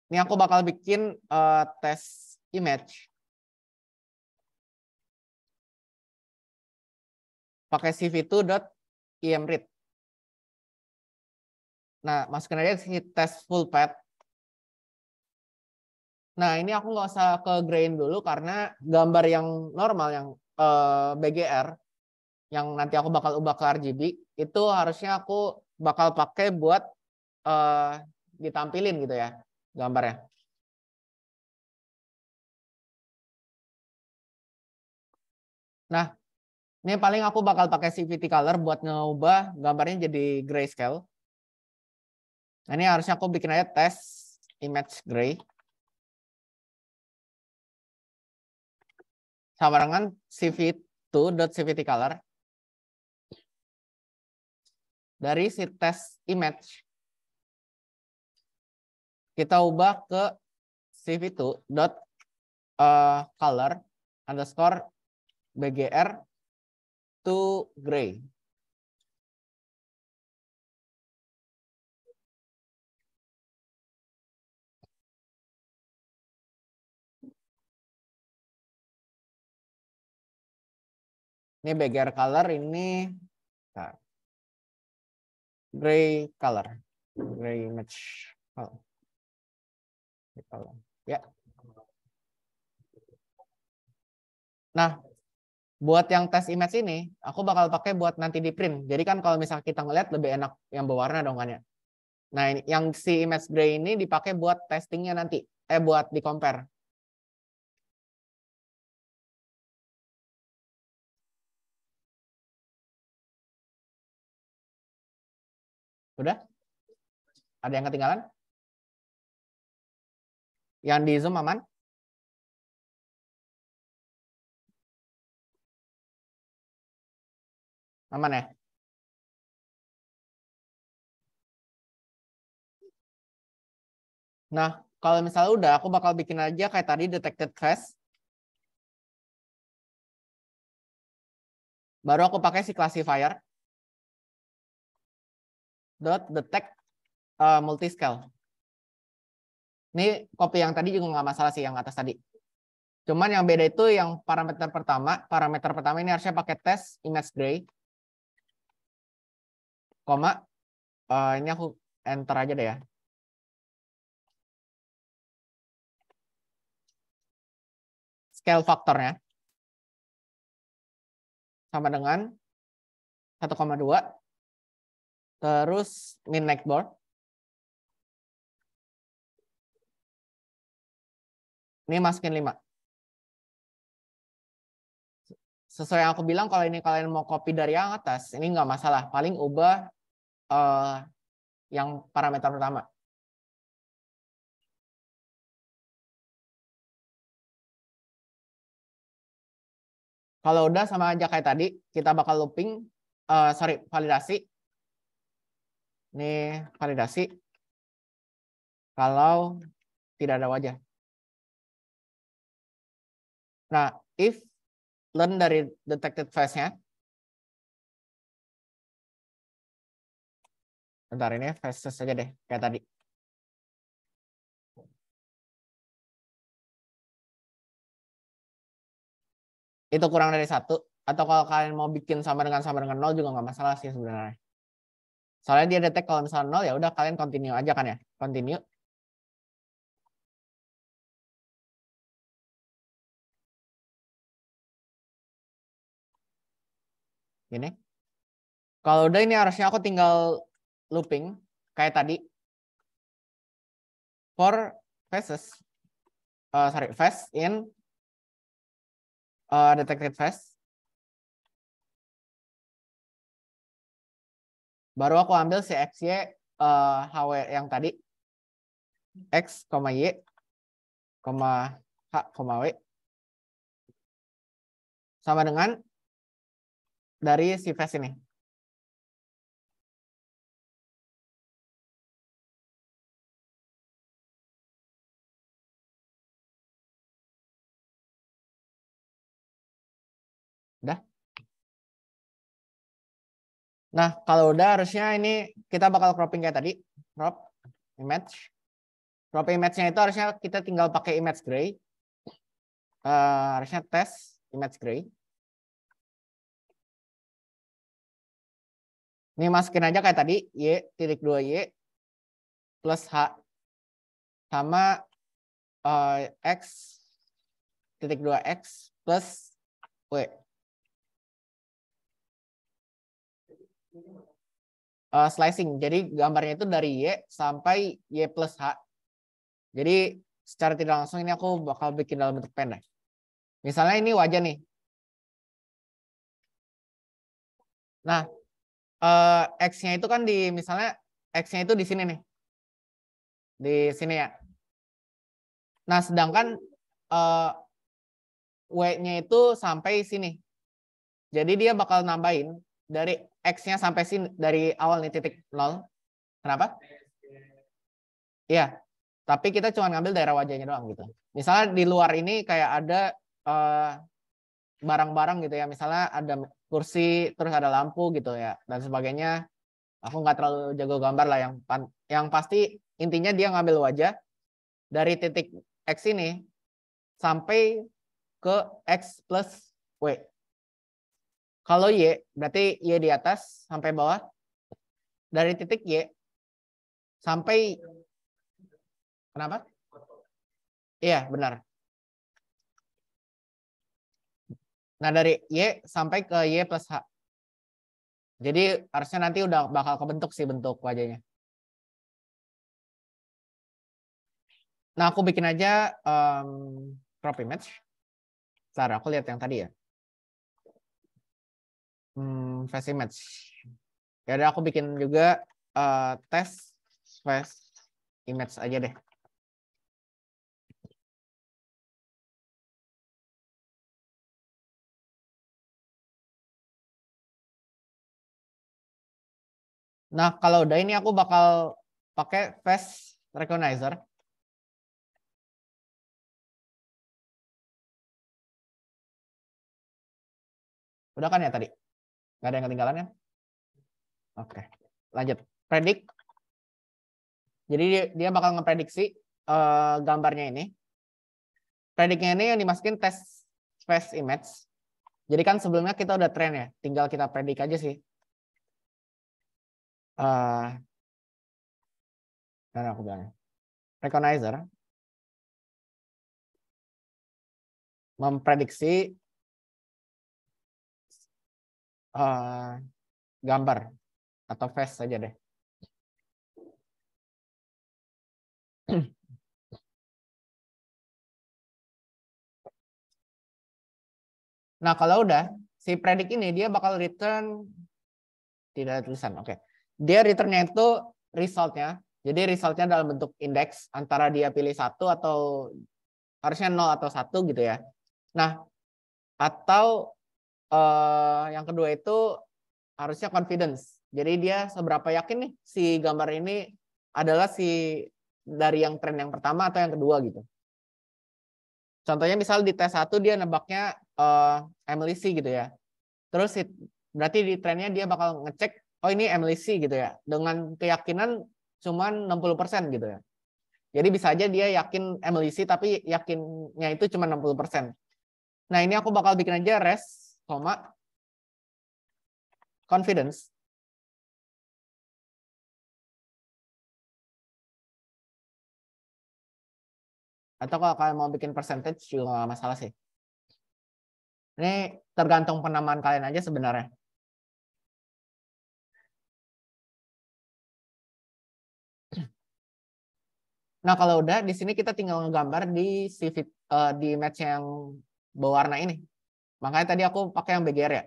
ini aku bakal bikin uh, test image. pakai cv2.imread. Nah, masukin aja si test full path. Nah, ini aku nggak usah ke grain dulu karena gambar yang normal, yang eh, BGR, yang nanti aku bakal ubah ke RGB, itu harusnya aku bakal pakai buat eh, ditampilin gitu ya gambarnya. Nah, ini paling aku bakal pakai CVT color buat ngubah gambarnya jadi grayscale. Nah, ini harusnya aku bikin aja tes image gray. Sama dengan cvt cvt color. Dari si tes image. Kita ubah ke cvt eh, color underscore bgr to gray. Ini background color, ini nah, gray color, gray match Oh. Ya. Nah, buat yang tes image ini, aku bakal pakai buat nanti di print. Jadi kan kalau misalnya kita ngeliat lebih enak yang berwarna dong kan ya. Nah, ini, yang si image gray ini dipakai buat testingnya nanti, eh buat di compare. Udah? Ada yang ketinggalan? Yang di Zoom aman? Aman ya? Nah, kalau misalnya udah, aku bakal bikin aja kayak tadi detected class. Baru aku pakai si classifier. Dot detect uh, multiscale. Ini copy yang tadi juga nggak masalah sih, yang atas tadi. Cuman yang beda itu yang parameter pertama, parameter pertama ini harusnya pakai test image gray koma uh, eh, ini aku enter aja deh ya scale faktornya sama dengan 1,2 terus min next board ini masukin 5 sesuai yang aku bilang kalau ini kalian mau copy dari yang atas ini nggak masalah paling ubah uh, yang parameter utama. Kalau udah sama aja kayak tadi, kita bakal looping, uh, sorry, validasi. Ini validasi. Kalau tidak ada wajah. Nah, if learn dari detected face-nya, Bentar, ini versus aja deh, kayak tadi. Itu kurang dari satu. Atau kalau kalian mau bikin sama dengan sama dengan nol juga nggak masalah sih sebenarnya. Soalnya dia detect kalau misalnya nol ya udah kalian continue aja kan ya. Continue. Gini. Kalau udah ini harusnya aku tinggal looping kayak tadi for faces uh, sorry face in uh, detected face baru aku ambil si x y uh, hw yang tadi x, koma y, koma h, koma w sama dengan dari si face ini Nah, kalau udah harusnya ini kita bakal cropping kayak tadi. Crop image. Crop image-nya itu harusnya kita tinggal pakai image gray. Uh, harusnya test image gray. Ini masukin aja kayak tadi. Y titik 2Y plus H sama uh, X titik 2X plus W. uh, slicing. Jadi gambarnya itu dari Y sampai Y plus H. Jadi secara tidak langsung ini aku bakal bikin dalam bentuk pendek. Misalnya ini wajah nih. Nah, uh, X-nya itu kan di, misalnya X-nya itu di sini nih. Di sini ya. Nah, sedangkan uh, eh, W-nya itu sampai sini. Jadi dia bakal nambahin dari X-nya sampai sini dari awal nih titik 0. Kenapa? Iya. Tapi kita cuma ngambil daerah wajahnya doang gitu. Misalnya di luar ini kayak ada eh, barang-barang uh, gitu ya. Misalnya ada kursi, terus ada lampu gitu ya dan sebagainya. Aku nggak terlalu jago gambar lah yang pan yang pasti intinya dia ngambil wajah dari titik X ini sampai ke X plus W. Kalau Y, berarti Y di atas sampai bawah. Dari titik Y sampai... Kenapa? Iya, benar. Nah, dari Y sampai ke Y plus H. Jadi harusnya nanti udah bakal kebentuk sih bentuk wajahnya. Nah, aku bikin aja um, crop image. Sarah, aku lihat yang tadi ya hmm, face image. Ya udah aku bikin juga uh, tes face image aja deh. Nah, kalau udah ini aku bakal pakai face recognizer. Udah kan ya tadi? Gak ada yang ketinggalan ya? Oke, lanjut. Predik. Jadi dia bakal ngeprediksi uh, gambarnya ini. Prediknya ini yang dimasukin tes face image. Jadi kan sebelumnya kita udah train ya, tinggal kita predik aja sih. Uh, aku bilangnya? Recognizer memprediksi uh, gambar atau face saja deh. Nah, kalau udah, si predik ini dia bakal return, tidak ada tulisan, oke. Okay. Dia returnnya itu resultnya, jadi resultnya dalam bentuk indeks antara dia pilih satu atau harusnya nol atau satu gitu ya. Nah, atau uh, yang kedua itu harusnya confidence. Jadi dia seberapa yakin nih si gambar ini adalah si dari yang tren yang pertama atau yang kedua gitu. Contohnya misal di tes 1 dia nebaknya uh, Emily C gitu ya. Terus berarti di trennya dia bakal ngecek oh ini Emily C gitu ya dengan keyakinan cuman 60% gitu ya. Jadi bisa aja dia yakin Emily C tapi yakinnya itu cuma 60%. Nah, ini aku bakal bikin aja rest koma confidence atau kalau kalian mau bikin percentage juga nggak masalah sih. Ini tergantung penamaan kalian aja sebenarnya. Nah kalau udah di sini kita tinggal ngegambar di CV, uh, eh, di match yang berwarna ini. Makanya tadi aku pakai yang BGR ya.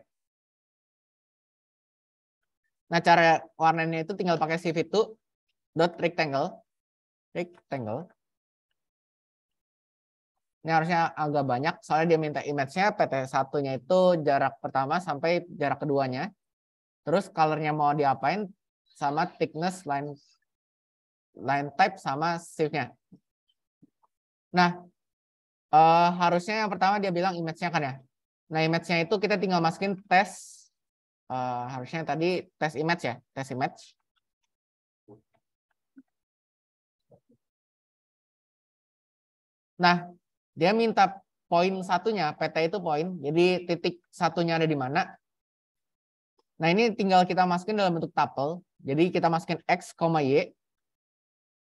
Nah, cara warnanya itu tinggal pakai cv itu dot rectangle. Rectangle. Ini harusnya agak banyak, soalnya dia minta image-nya PT satunya itu jarak pertama sampai jarak keduanya. Terus color-nya mau diapain sama thickness line line type sama shift-nya. Nah, eh, harusnya yang pertama dia bilang image-nya kan ya. Nah, image-nya itu kita tinggal masukin tes uh, harusnya tadi tes image ya, tes image. Nah, dia minta poin satunya, PT itu poin. Jadi titik satunya ada di mana. Nah, ini tinggal kita masukin dalam bentuk tuple. Jadi kita masukin X, Y.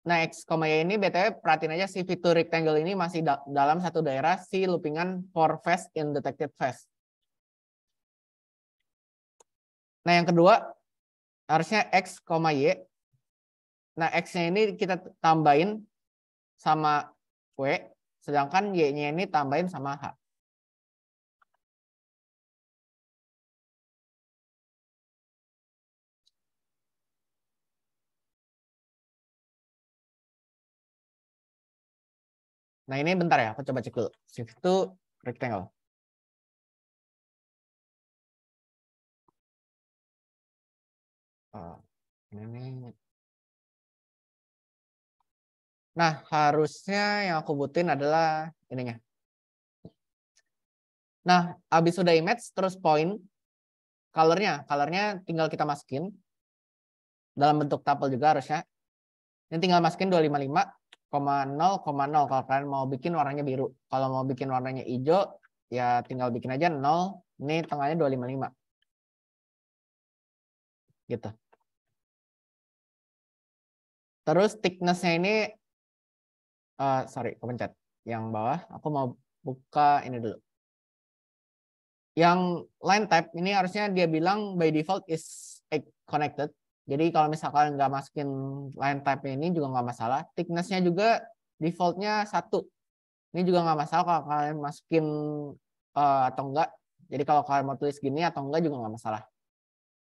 Nah, X, Y ini BTW perhatiin aja si fitur rectangle ini masih da dalam satu daerah si loopingan for face in detected face. Nah, yang kedua harusnya X, Y. Nah, X-nya ini kita tambahin sama W, sedangkan Y-nya ini tambahin sama H. Nah ini bentar ya, aku coba cek dulu. Shift to rectangle. Oh, nah, harusnya yang aku butuhin adalah ininya. Nah, abis sudah image, terus point, colornya. Colornya tinggal kita masukin. Dalam bentuk tuple juga harusnya. Ini tinggal masukin 255. 0,0 kalau kalian mau bikin warnanya biru. Kalau mau bikin warnanya hijau, ya tinggal bikin aja 0. Ini tengahnya 255. Gitu. Terus thickness-nya ini, uh, sorry, kepencet. Yang bawah, aku mau buka ini dulu. Yang line type, ini harusnya dia bilang by default is connected. Jadi kalau misalkan nggak masukin line type ini juga nggak masalah. Thickness-nya juga defaultnya satu. Ini juga nggak masalah kalau kalian masukin uh, atau enggak. Jadi kalau kalian mau tulis gini atau enggak juga nggak masalah.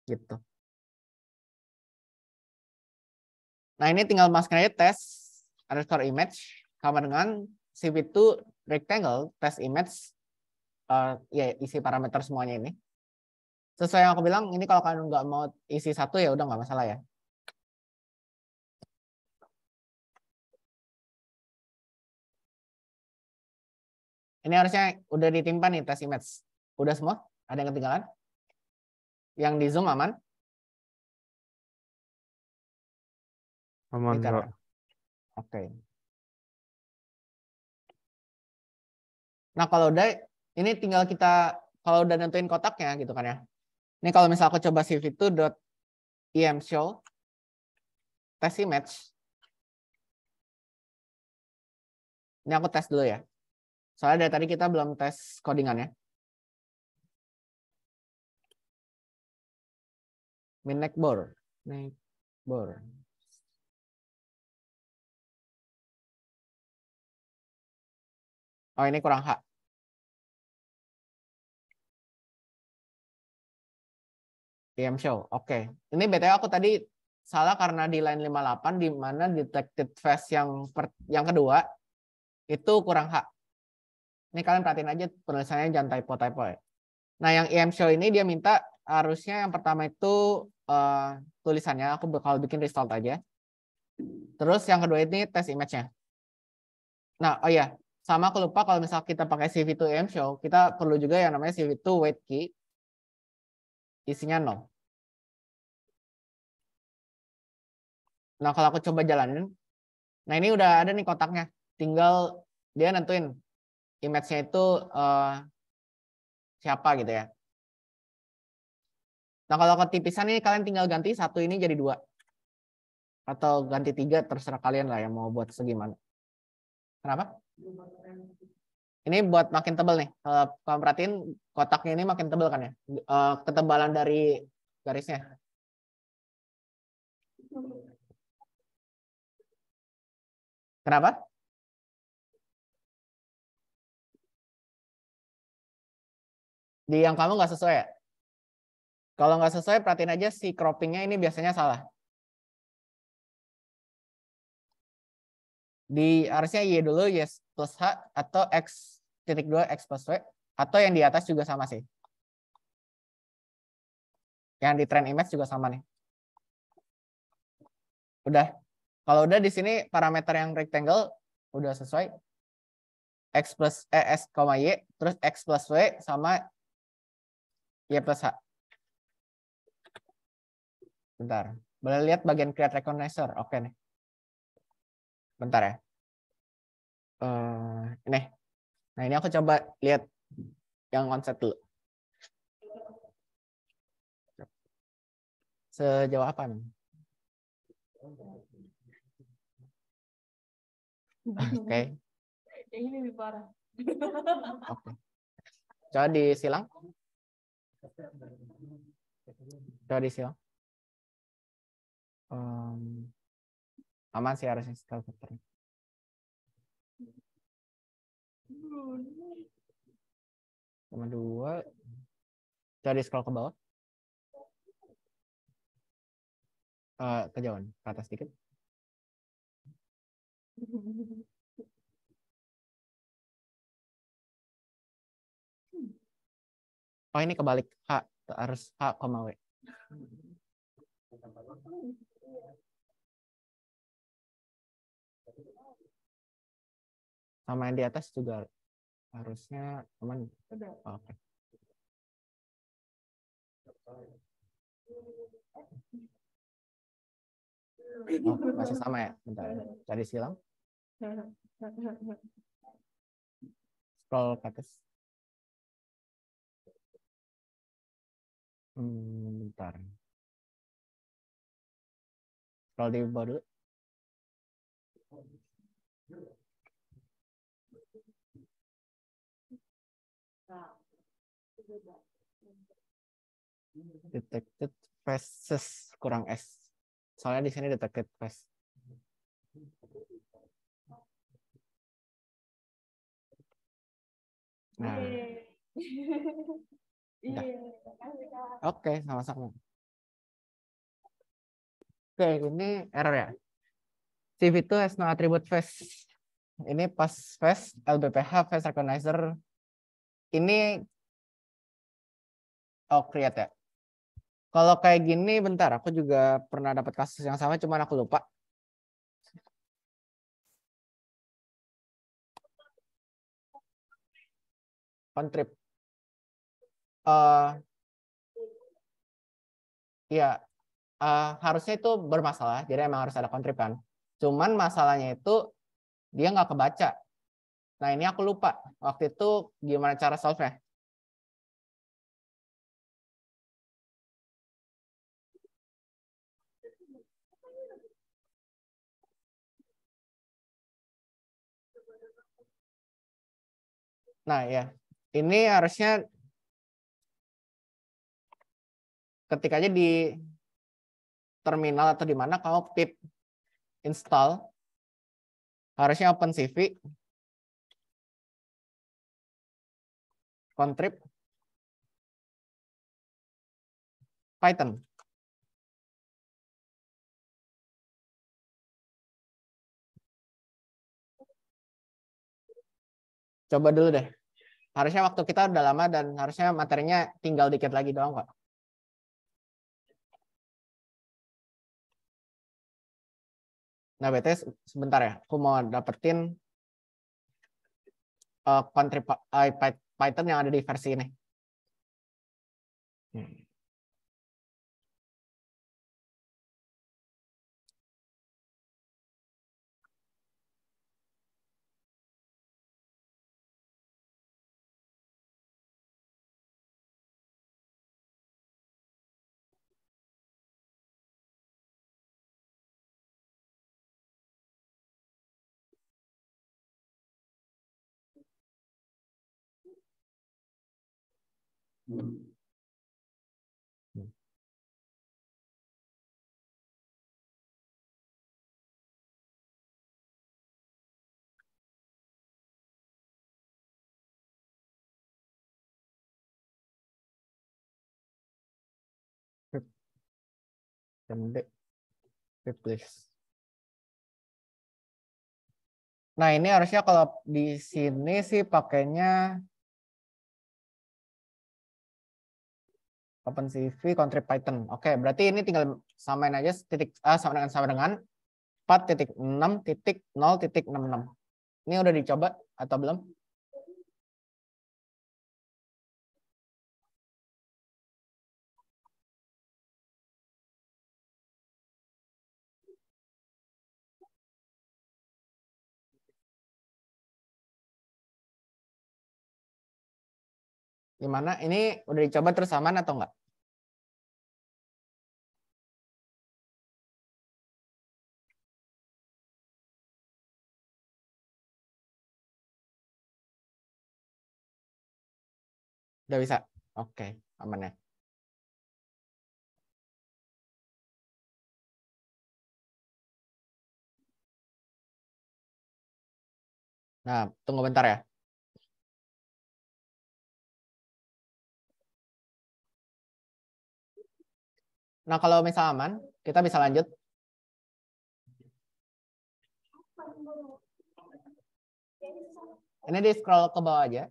Gitu. Nah ini tinggal masukin aja test underscore image sama dengan CV2 rectangle test image uh, ya isi parameter semuanya ini sesuai yang aku bilang ini kalau kalian nggak mau isi satu ya udah nggak masalah ya ini harusnya udah ditimpa nih tes image udah semua ada yang ketinggalan yang di zoom aman aman oke okay. nah kalau udah ini tinggal kita kalau udah nentuin kotaknya gitu kan ya ini kalau misal aku coba cv itu dot em show test image. Ini aku tes dulu ya. Soalnya dari tadi kita belum tes codingannya. Min neckbor. Neckbor. Oh ini kurang hak. PM Show. Oke. Okay. Ini BTW aku tadi salah karena di line 58 di mana detected face yang per, yang kedua itu kurang hak. Ini kalian perhatiin aja penulisannya jangan typo-typo ya. Nah, yang EM Show ini dia minta harusnya yang pertama itu uh, tulisannya aku bakal bikin result aja. Terus yang kedua ini tes image-nya. Nah, oh ya, sama aku lupa kalau misal kita pakai CV2 EM Show, kita perlu juga yang namanya CV2 weight key isinya nol. Nah, kalau aku coba jalanin, nah ini udah ada nih kotaknya. Tinggal dia nentuin image-nya itu uh, siapa gitu ya. Nah, kalau ketipisan ini kalian tinggal ganti satu ini jadi dua. Atau ganti tiga, terserah kalian lah yang mau buat segimana. Kenapa? Ini buat makin tebal nih. Kalau kamu perhatiin kotaknya ini makin tebal kan ya? Eh, ketebalan dari garisnya. Kenapa? Di yang kamu nggak sesuai ya? Kalau nggak sesuai, perhatiin aja si croppingnya ini biasanya salah. di harusnya y dulu y plus h atau x titik dua x plus w atau yang di atas juga sama sih. Yang di trend image juga sama nih. Udah. Kalau udah di sini parameter yang rectangle udah sesuai. X plus e, S, Y, terus X plus W sama Y plus H. Bentar. Boleh lihat bagian create recognizer. Oke nih bentar ya uh, nih nah ini aku coba lihat yang konsep dulu sejauh apa nih? Oke. Yang ini lebih parah. Oke. Okay. Coba disilang. Coba disilang. Um, aman sih harusnya setelah dokter sama dua coba scroll ke bawah uh, eh, kejauhan ke atas sedikit Oh ini kebalik H harus H, W. sama yang di atas juga harusnya teman oke okay. Oh, masih sama ya? Bentar. Cari silang. Scroll ke atas. Hmm, bentar. Scroll di bawah dulu. detected faces kurang s soalnya di sini detected face nah oke iya, sama-sama oke ini error ya cv itu has no attribute face ini pas face LBPH face recognizer ini oh create ya kalau kayak gini bentar aku juga pernah dapat kasus yang sama cuman aku lupa on trip uh, ya uh, harusnya itu bermasalah jadi emang harus ada kontrip kan cuman masalahnya itu dia nggak kebaca nah ini aku lupa waktu itu gimana cara solve nya Nah ya, ini harusnya aja di terminal atau di mana kamu pip install harusnya open cv, contrib python Coba dulu deh. Harusnya waktu kita udah lama dan harusnya materinya tinggal dikit lagi doang kok. Nah, BT sebentar ya. Aku mau dapetin uh, uh, Python yang ada di versi ini. Hmm. pendek replace. Nah, ini harusnya kalau di sini sih pakainya OpenCV Country Python. Oke, berarti ini tinggal samain aja titik A sama dengan sama dengan 4.6.0.66. Ini udah dicoba atau belum? Gimana? Ini udah dicoba terus aman atau enggak? Udah bisa? Oke, aman ya. Nah, tunggu bentar ya. Nah, kalau misalnya aman, kita bisa lanjut. Ini di scroll ke bawah aja.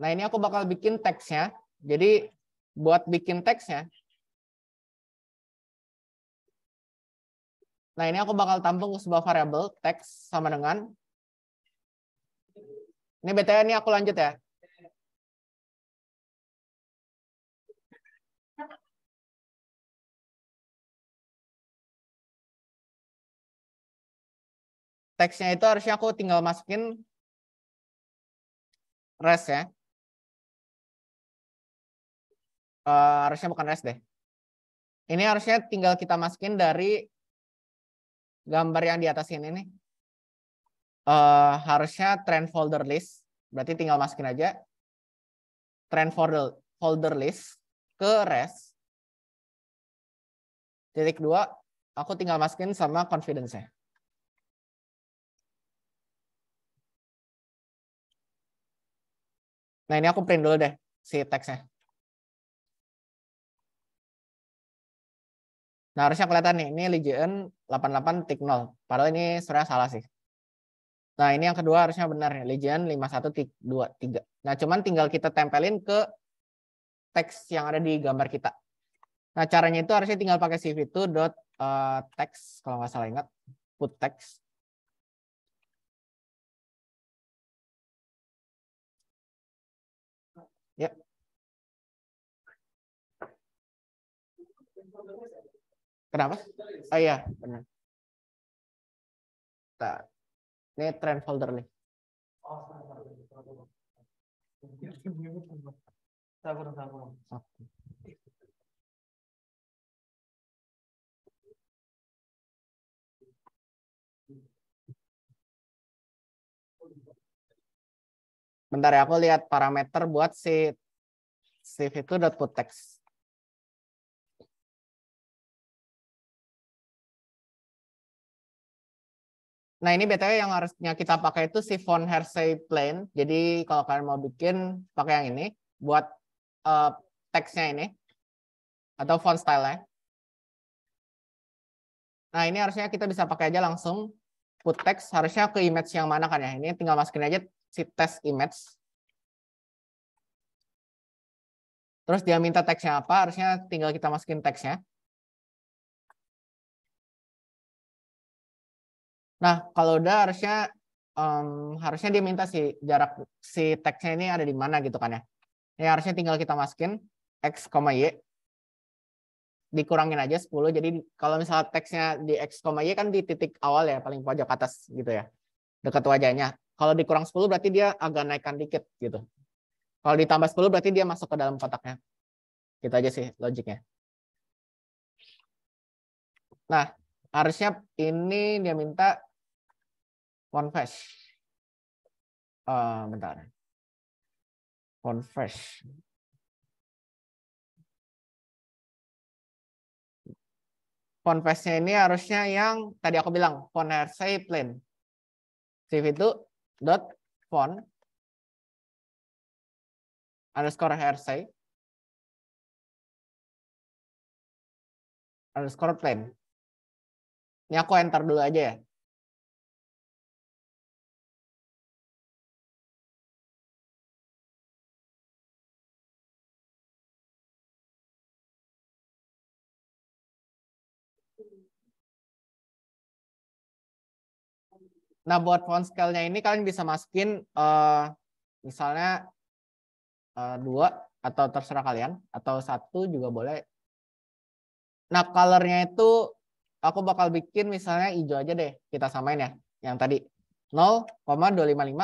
Nah, ini aku bakal bikin teksnya. Jadi, buat bikin teksnya, Nah, ini aku bakal tampung sebuah variabel teks sama dengan ini BTN ini aku lanjut ya. Teksnya itu harusnya aku tinggal masukin res ya. Uh, harusnya bukan res deh. Ini harusnya tinggal kita masukin dari gambar yang di atas ini nih uh, harusnya trend folder list. Berarti tinggal masukin aja trend folder folder list ke res Titik dua, aku tinggal masukin sama confidence-nya. Nah ini aku print dulu deh si teksnya. Nah harusnya kelihatan nih, ini Legion 88.0. Padahal ini sebenarnya salah sih. Nah, ini yang kedua harusnya benar ya, Legion 5123. Nah, cuman tinggal kita tempelin ke teks yang ada di gambar kita. Nah, caranya itu harusnya tinggal pakai CV itu dot uh, text kalau nggak salah ingat, put text. Ya. Kenapa? Oh iya, benar. Tak. Ini trend folder nih. Oh, Bentar ya, aku lihat parameter buat si si itu dot put text. Nah ini BTW yang harusnya kita pakai itu sifon Hersey Plain Jadi kalau kalian mau bikin pakai yang ini buat uh, teksnya ini atau font style-nya. Nah ini harusnya kita bisa pakai aja langsung put text harusnya ke image yang mana kan ya. Ini tinggal masukin aja si test image. Terus dia minta teksnya apa, harusnya tinggal kita masukin teksnya. Nah, kalau udah harusnya um, harusnya dia minta si jarak si teksnya ini ada di mana gitu kan ya. Ya harusnya tinggal kita masukin x, y dikurangin aja 10. Jadi kalau misalnya teksnya di x, y kan di titik awal ya paling pojok atas gitu ya. Dekat wajahnya. Kalau dikurang 10 berarti dia agak naikkan dikit gitu. Kalau ditambah 10 berarti dia masuk ke dalam kotaknya. Gitu aja sih logiknya. Nah, harusnya ini dia minta confess. Uh, ah, bentar. Confess. Confess-nya ini harusnya yang tadi aku bilang font say plain. Save itu dot font underscore hersey underscore plain. Ini aku enter dulu aja ya. Nah, buat font scale-nya ini kalian bisa masukin uh, misalnya uh, dua atau terserah kalian atau satu juga boleh. Nah, color-nya itu aku bakal bikin misalnya hijau aja deh. Kita samain ya. Yang tadi 0,255,0.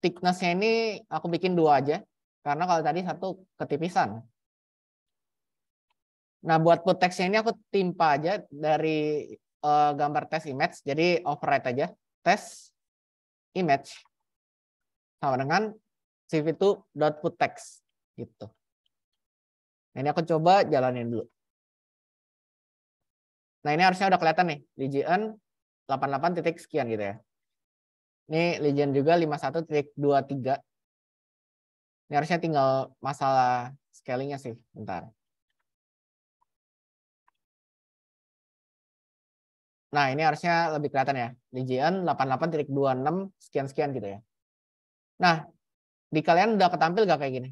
Thickness-nya ini aku bikin dua aja. Karena kalau tadi satu ketipisan. Nah, buat put text ini aku timpa aja dari uh, gambar test image. Jadi override aja. test image sama dengan cv2.puttext gitu. Nah, ini aku coba jalanin dulu. Nah ini harusnya udah kelihatan nih, Legion 88 titik sekian gitu ya. Ini Legion juga 51 titik 23. Ini harusnya tinggal masalah scalingnya sih, bentar. Nah ini harusnya lebih kelihatan ya, Legion 88 titik 26 sekian-sekian gitu ya. Nah, di kalian udah ketampil gak kayak gini?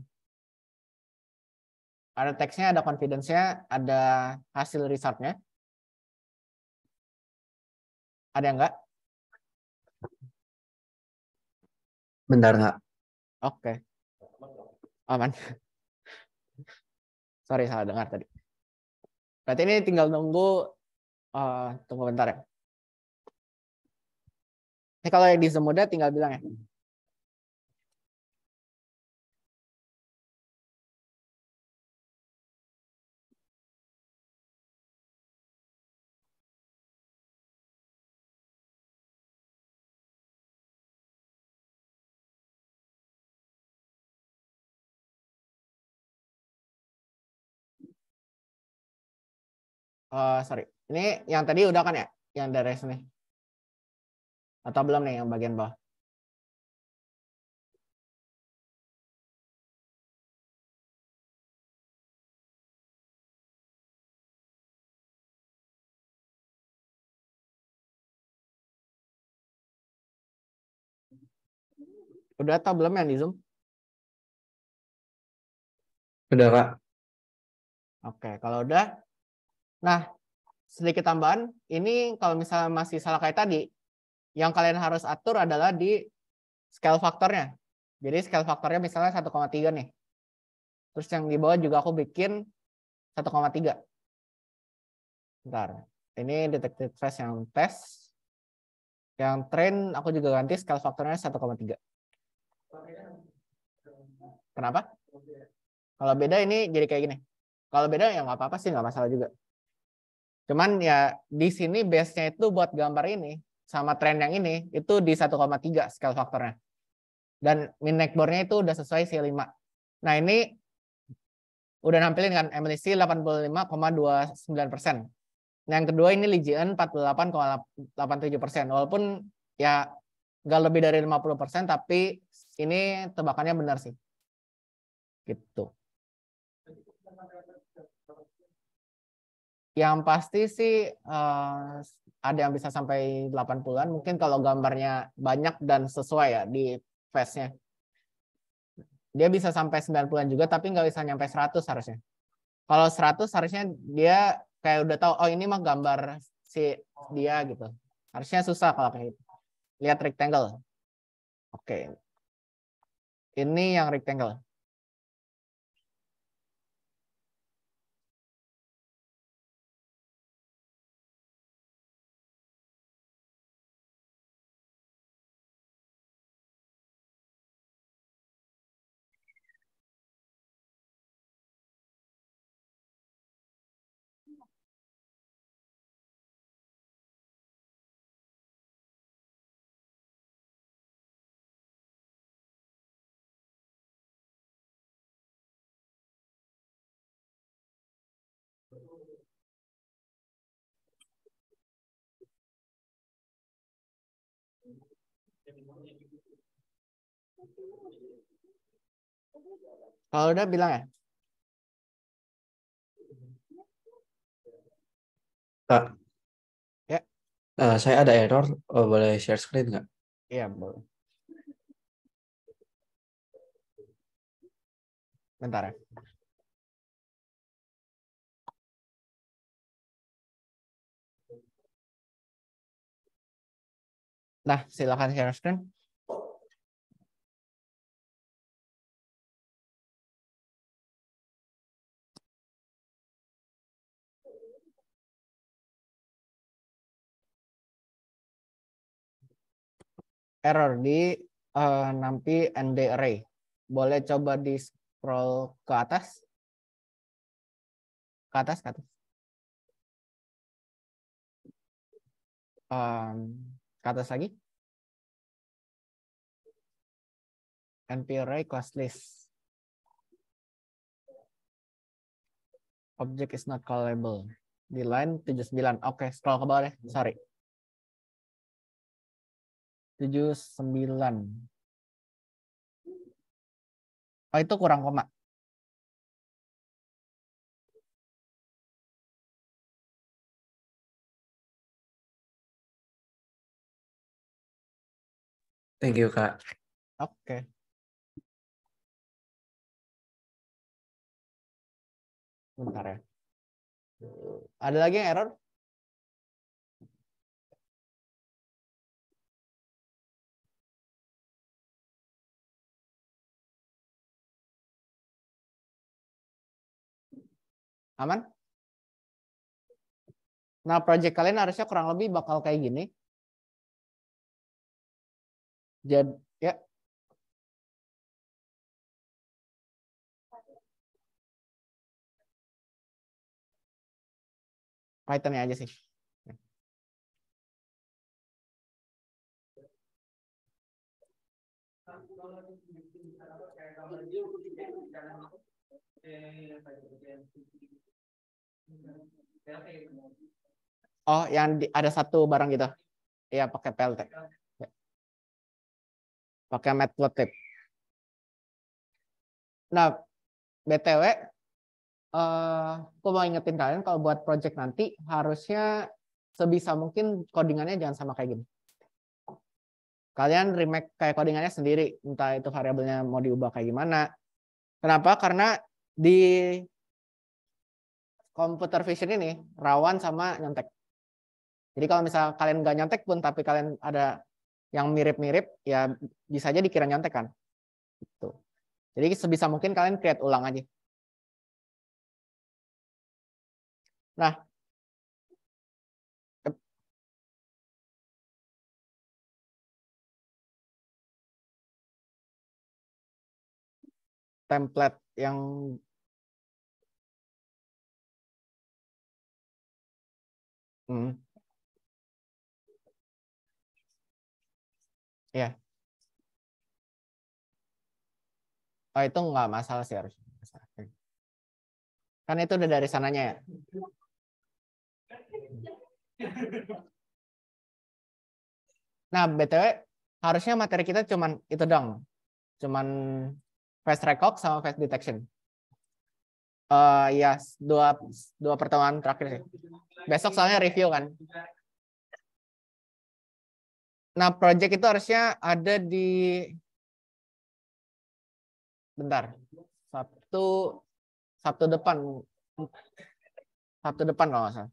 Ada teksnya, ada confidence-nya, ada hasil result-nya. Ada yang enggak? Bentar enggak? Oke. Okay. Aman. Sorry salah dengar tadi. Berarti ini tinggal nunggu uh, tunggu bentar ya. Ini kalau yang di Zemoda tinggal bilang ya. uh, sorry. Ini yang tadi udah kan ya? Yang dari sini. Atau belum nih yang bagian bawah? Udah atau belum yang di Zoom? Udah, Kak. Oke, kalau udah Nah, sedikit tambahan, ini kalau misalnya masih salah kayak tadi, yang kalian harus atur adalah di scale faktornya. Jadi scale faktornya misalnya 1,3 nih. Terus yang di bawah juga aku bikin 1,3. Bentar. Ini detected stress yang tes. Yang train aku juga ganti scale faktornya 1,3. Kenapa? Kalau beda ini jadi kayak gini. Kalau beda ya nggak apa-apa sih, nggak masalah juga. Cuman ya di sini base-nya itu buat gambar ini sama tren yang ini itu di 1,3 scale faktornya. Dan min neck nya itu udah sesuai C5. Nah ini udah nampilin kan MLC 85,29 Nah yang kedua ini Legion 48,87 persen. Walaupun ya nggak lebih dari 50 persen tapi ini tebakannya benar sih. Gitu. yang pasti sih uh, ada yang bisa sampai 80-an mungkin kalau gambarnya banyak dan sesuai ya di face-nya. Dia bisa sampai 90-an juga tapi nggak bisa nyampe 100 harusnya. Kalau 100 harusnya dia kayak udah tahu oh ini mah gambar si dia gitu. Harusnya susah kalau kayak gitu. Lihat rectangle. Oke. Okay. Ini yang rectangle. Kalau udah bilang ya. Kak. Ya. Uh, saya ada error, oh, boleh share screen nggak? Iya, boleh. Bentar ya. Nah, silakan share screen. Error di uh, nampi ND array. E. Boleh coba di scroll ke atas? Ke atas, ke atas. Um, ke atas lagi. NP class list. Object is not callable. Di line 79. Oke, okay, scroll ke bawah deh. Sorry. 79. Oh, itu kurang koma. Thank you, Kak. Oke. Okay. Bentar ya. Ada lagi yang error? Aman? Nah, project kalian harusnya kurang lebih bakal kayak gini. Jadi ya. python aja sih. Oh, yang di, ada satu barang gitu. Iya, pakai PLT pakai matplotlib. tape. Nah, BTW, uh, eh, aku mau ingetin kalian kalau buat project nanti harusnya sebisa mungkin codingannya jangan sama kayak gini. Kalian remake kayak codingannya sendiri, entah itu variabelnya mau diubah kayak gimana. Kenapa? Karena di computer vision ini rawan sama nyontek. Jadi kalau misalnya kalian nggak nyontek pun, tapi kalian ada yang mirip-mirip ya bisa aja dikira nyontek kan. Gitu. Jadi sebisa mungkin kalian create ulang aja. Nah, template yang hmm. ya oh itu nggak masalah sih harusnya hmm. kan itu udah dari sananya ya nah btw harusnya materi kita cuman itu dong cuman face record sama fast detection uh, ya dua dua pertemuan terakhir sih besok soalnya review kan Nah, project itu harusnya ada di bentar. Sabtu Sabtu depan. Sabtu depan kalau nggak salah.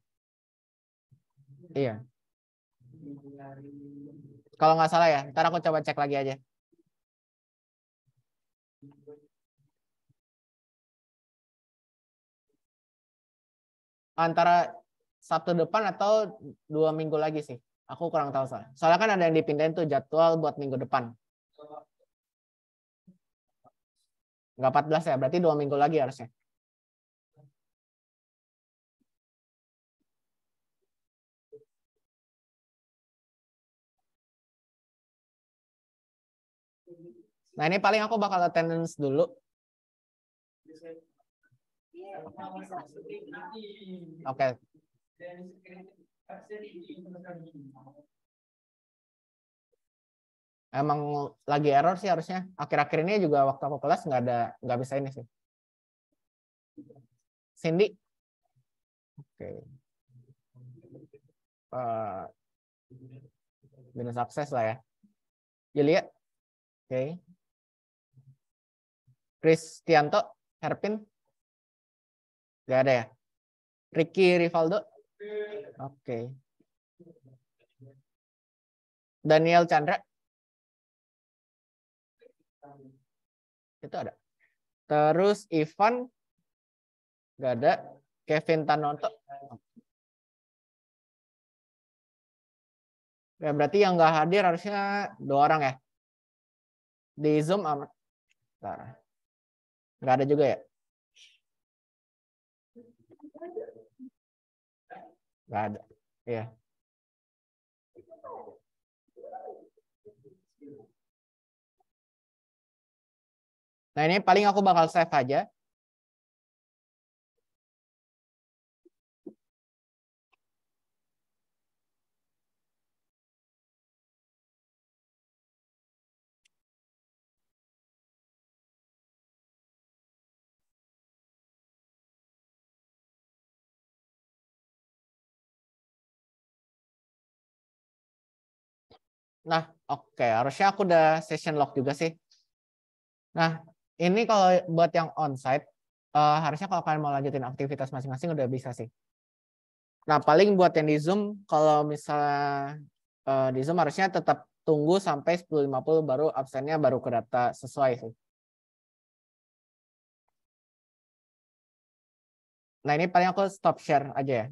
Iya. Kalau nggak salah ya, ntar aku coba cek lagi aja. Antara Sabtu depan atau dua minggu lagi sih. Aku kurang tahu soalnya. Soalnya kan ada yang dipindahin tuh jadwal buat minggu depan. Enggak 14 ya, berarti dua minggu lagi harusnya. Nah ini paling aku bakal attendance dulu. Oke. Okay. Emang lagi error sih harusnya. Akhir-akhir ini juga waktu aku kelas nggak ada nggak bisa ini sih. Cindy. Oke. Okay. Uh, eh, Bener sukses lah ya. Julia, Oke. Okay. Kristianto, Herpin. nggak ada ya. Ricky Rivaldo. Oke. Daniel Chandra. Itu ada. Terus Ivan Gak ada. Kevin Tanonto. Ya, berarti yang gak hadir harusnya dua orang ya. Di Zoom amat. Nggak ada juga ya. Nggak ada. Ya. Nah ini paling aku bakal save aja. Nah, oke, okay. harusnya aku udah session lock juga sih. Nah, ini kalau buat yang onsite, uh, harusnya kalau kalian mau lanjutin aktivitas masing-masing udah bisa sih. Nah, paling buat yang di Zoom, kalau misalnya uh, eh, di Zoom harusnya tetap tunggu sampai 10.50 baru absennya baru ke data sesuai sih. Nah, ini paling aku stop share aja ya.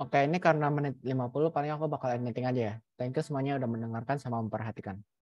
Oke, ini karena menit 50 paling aku bakal ending aja ya. Thank you semuanya udah mendengarkan sama memperhatikan.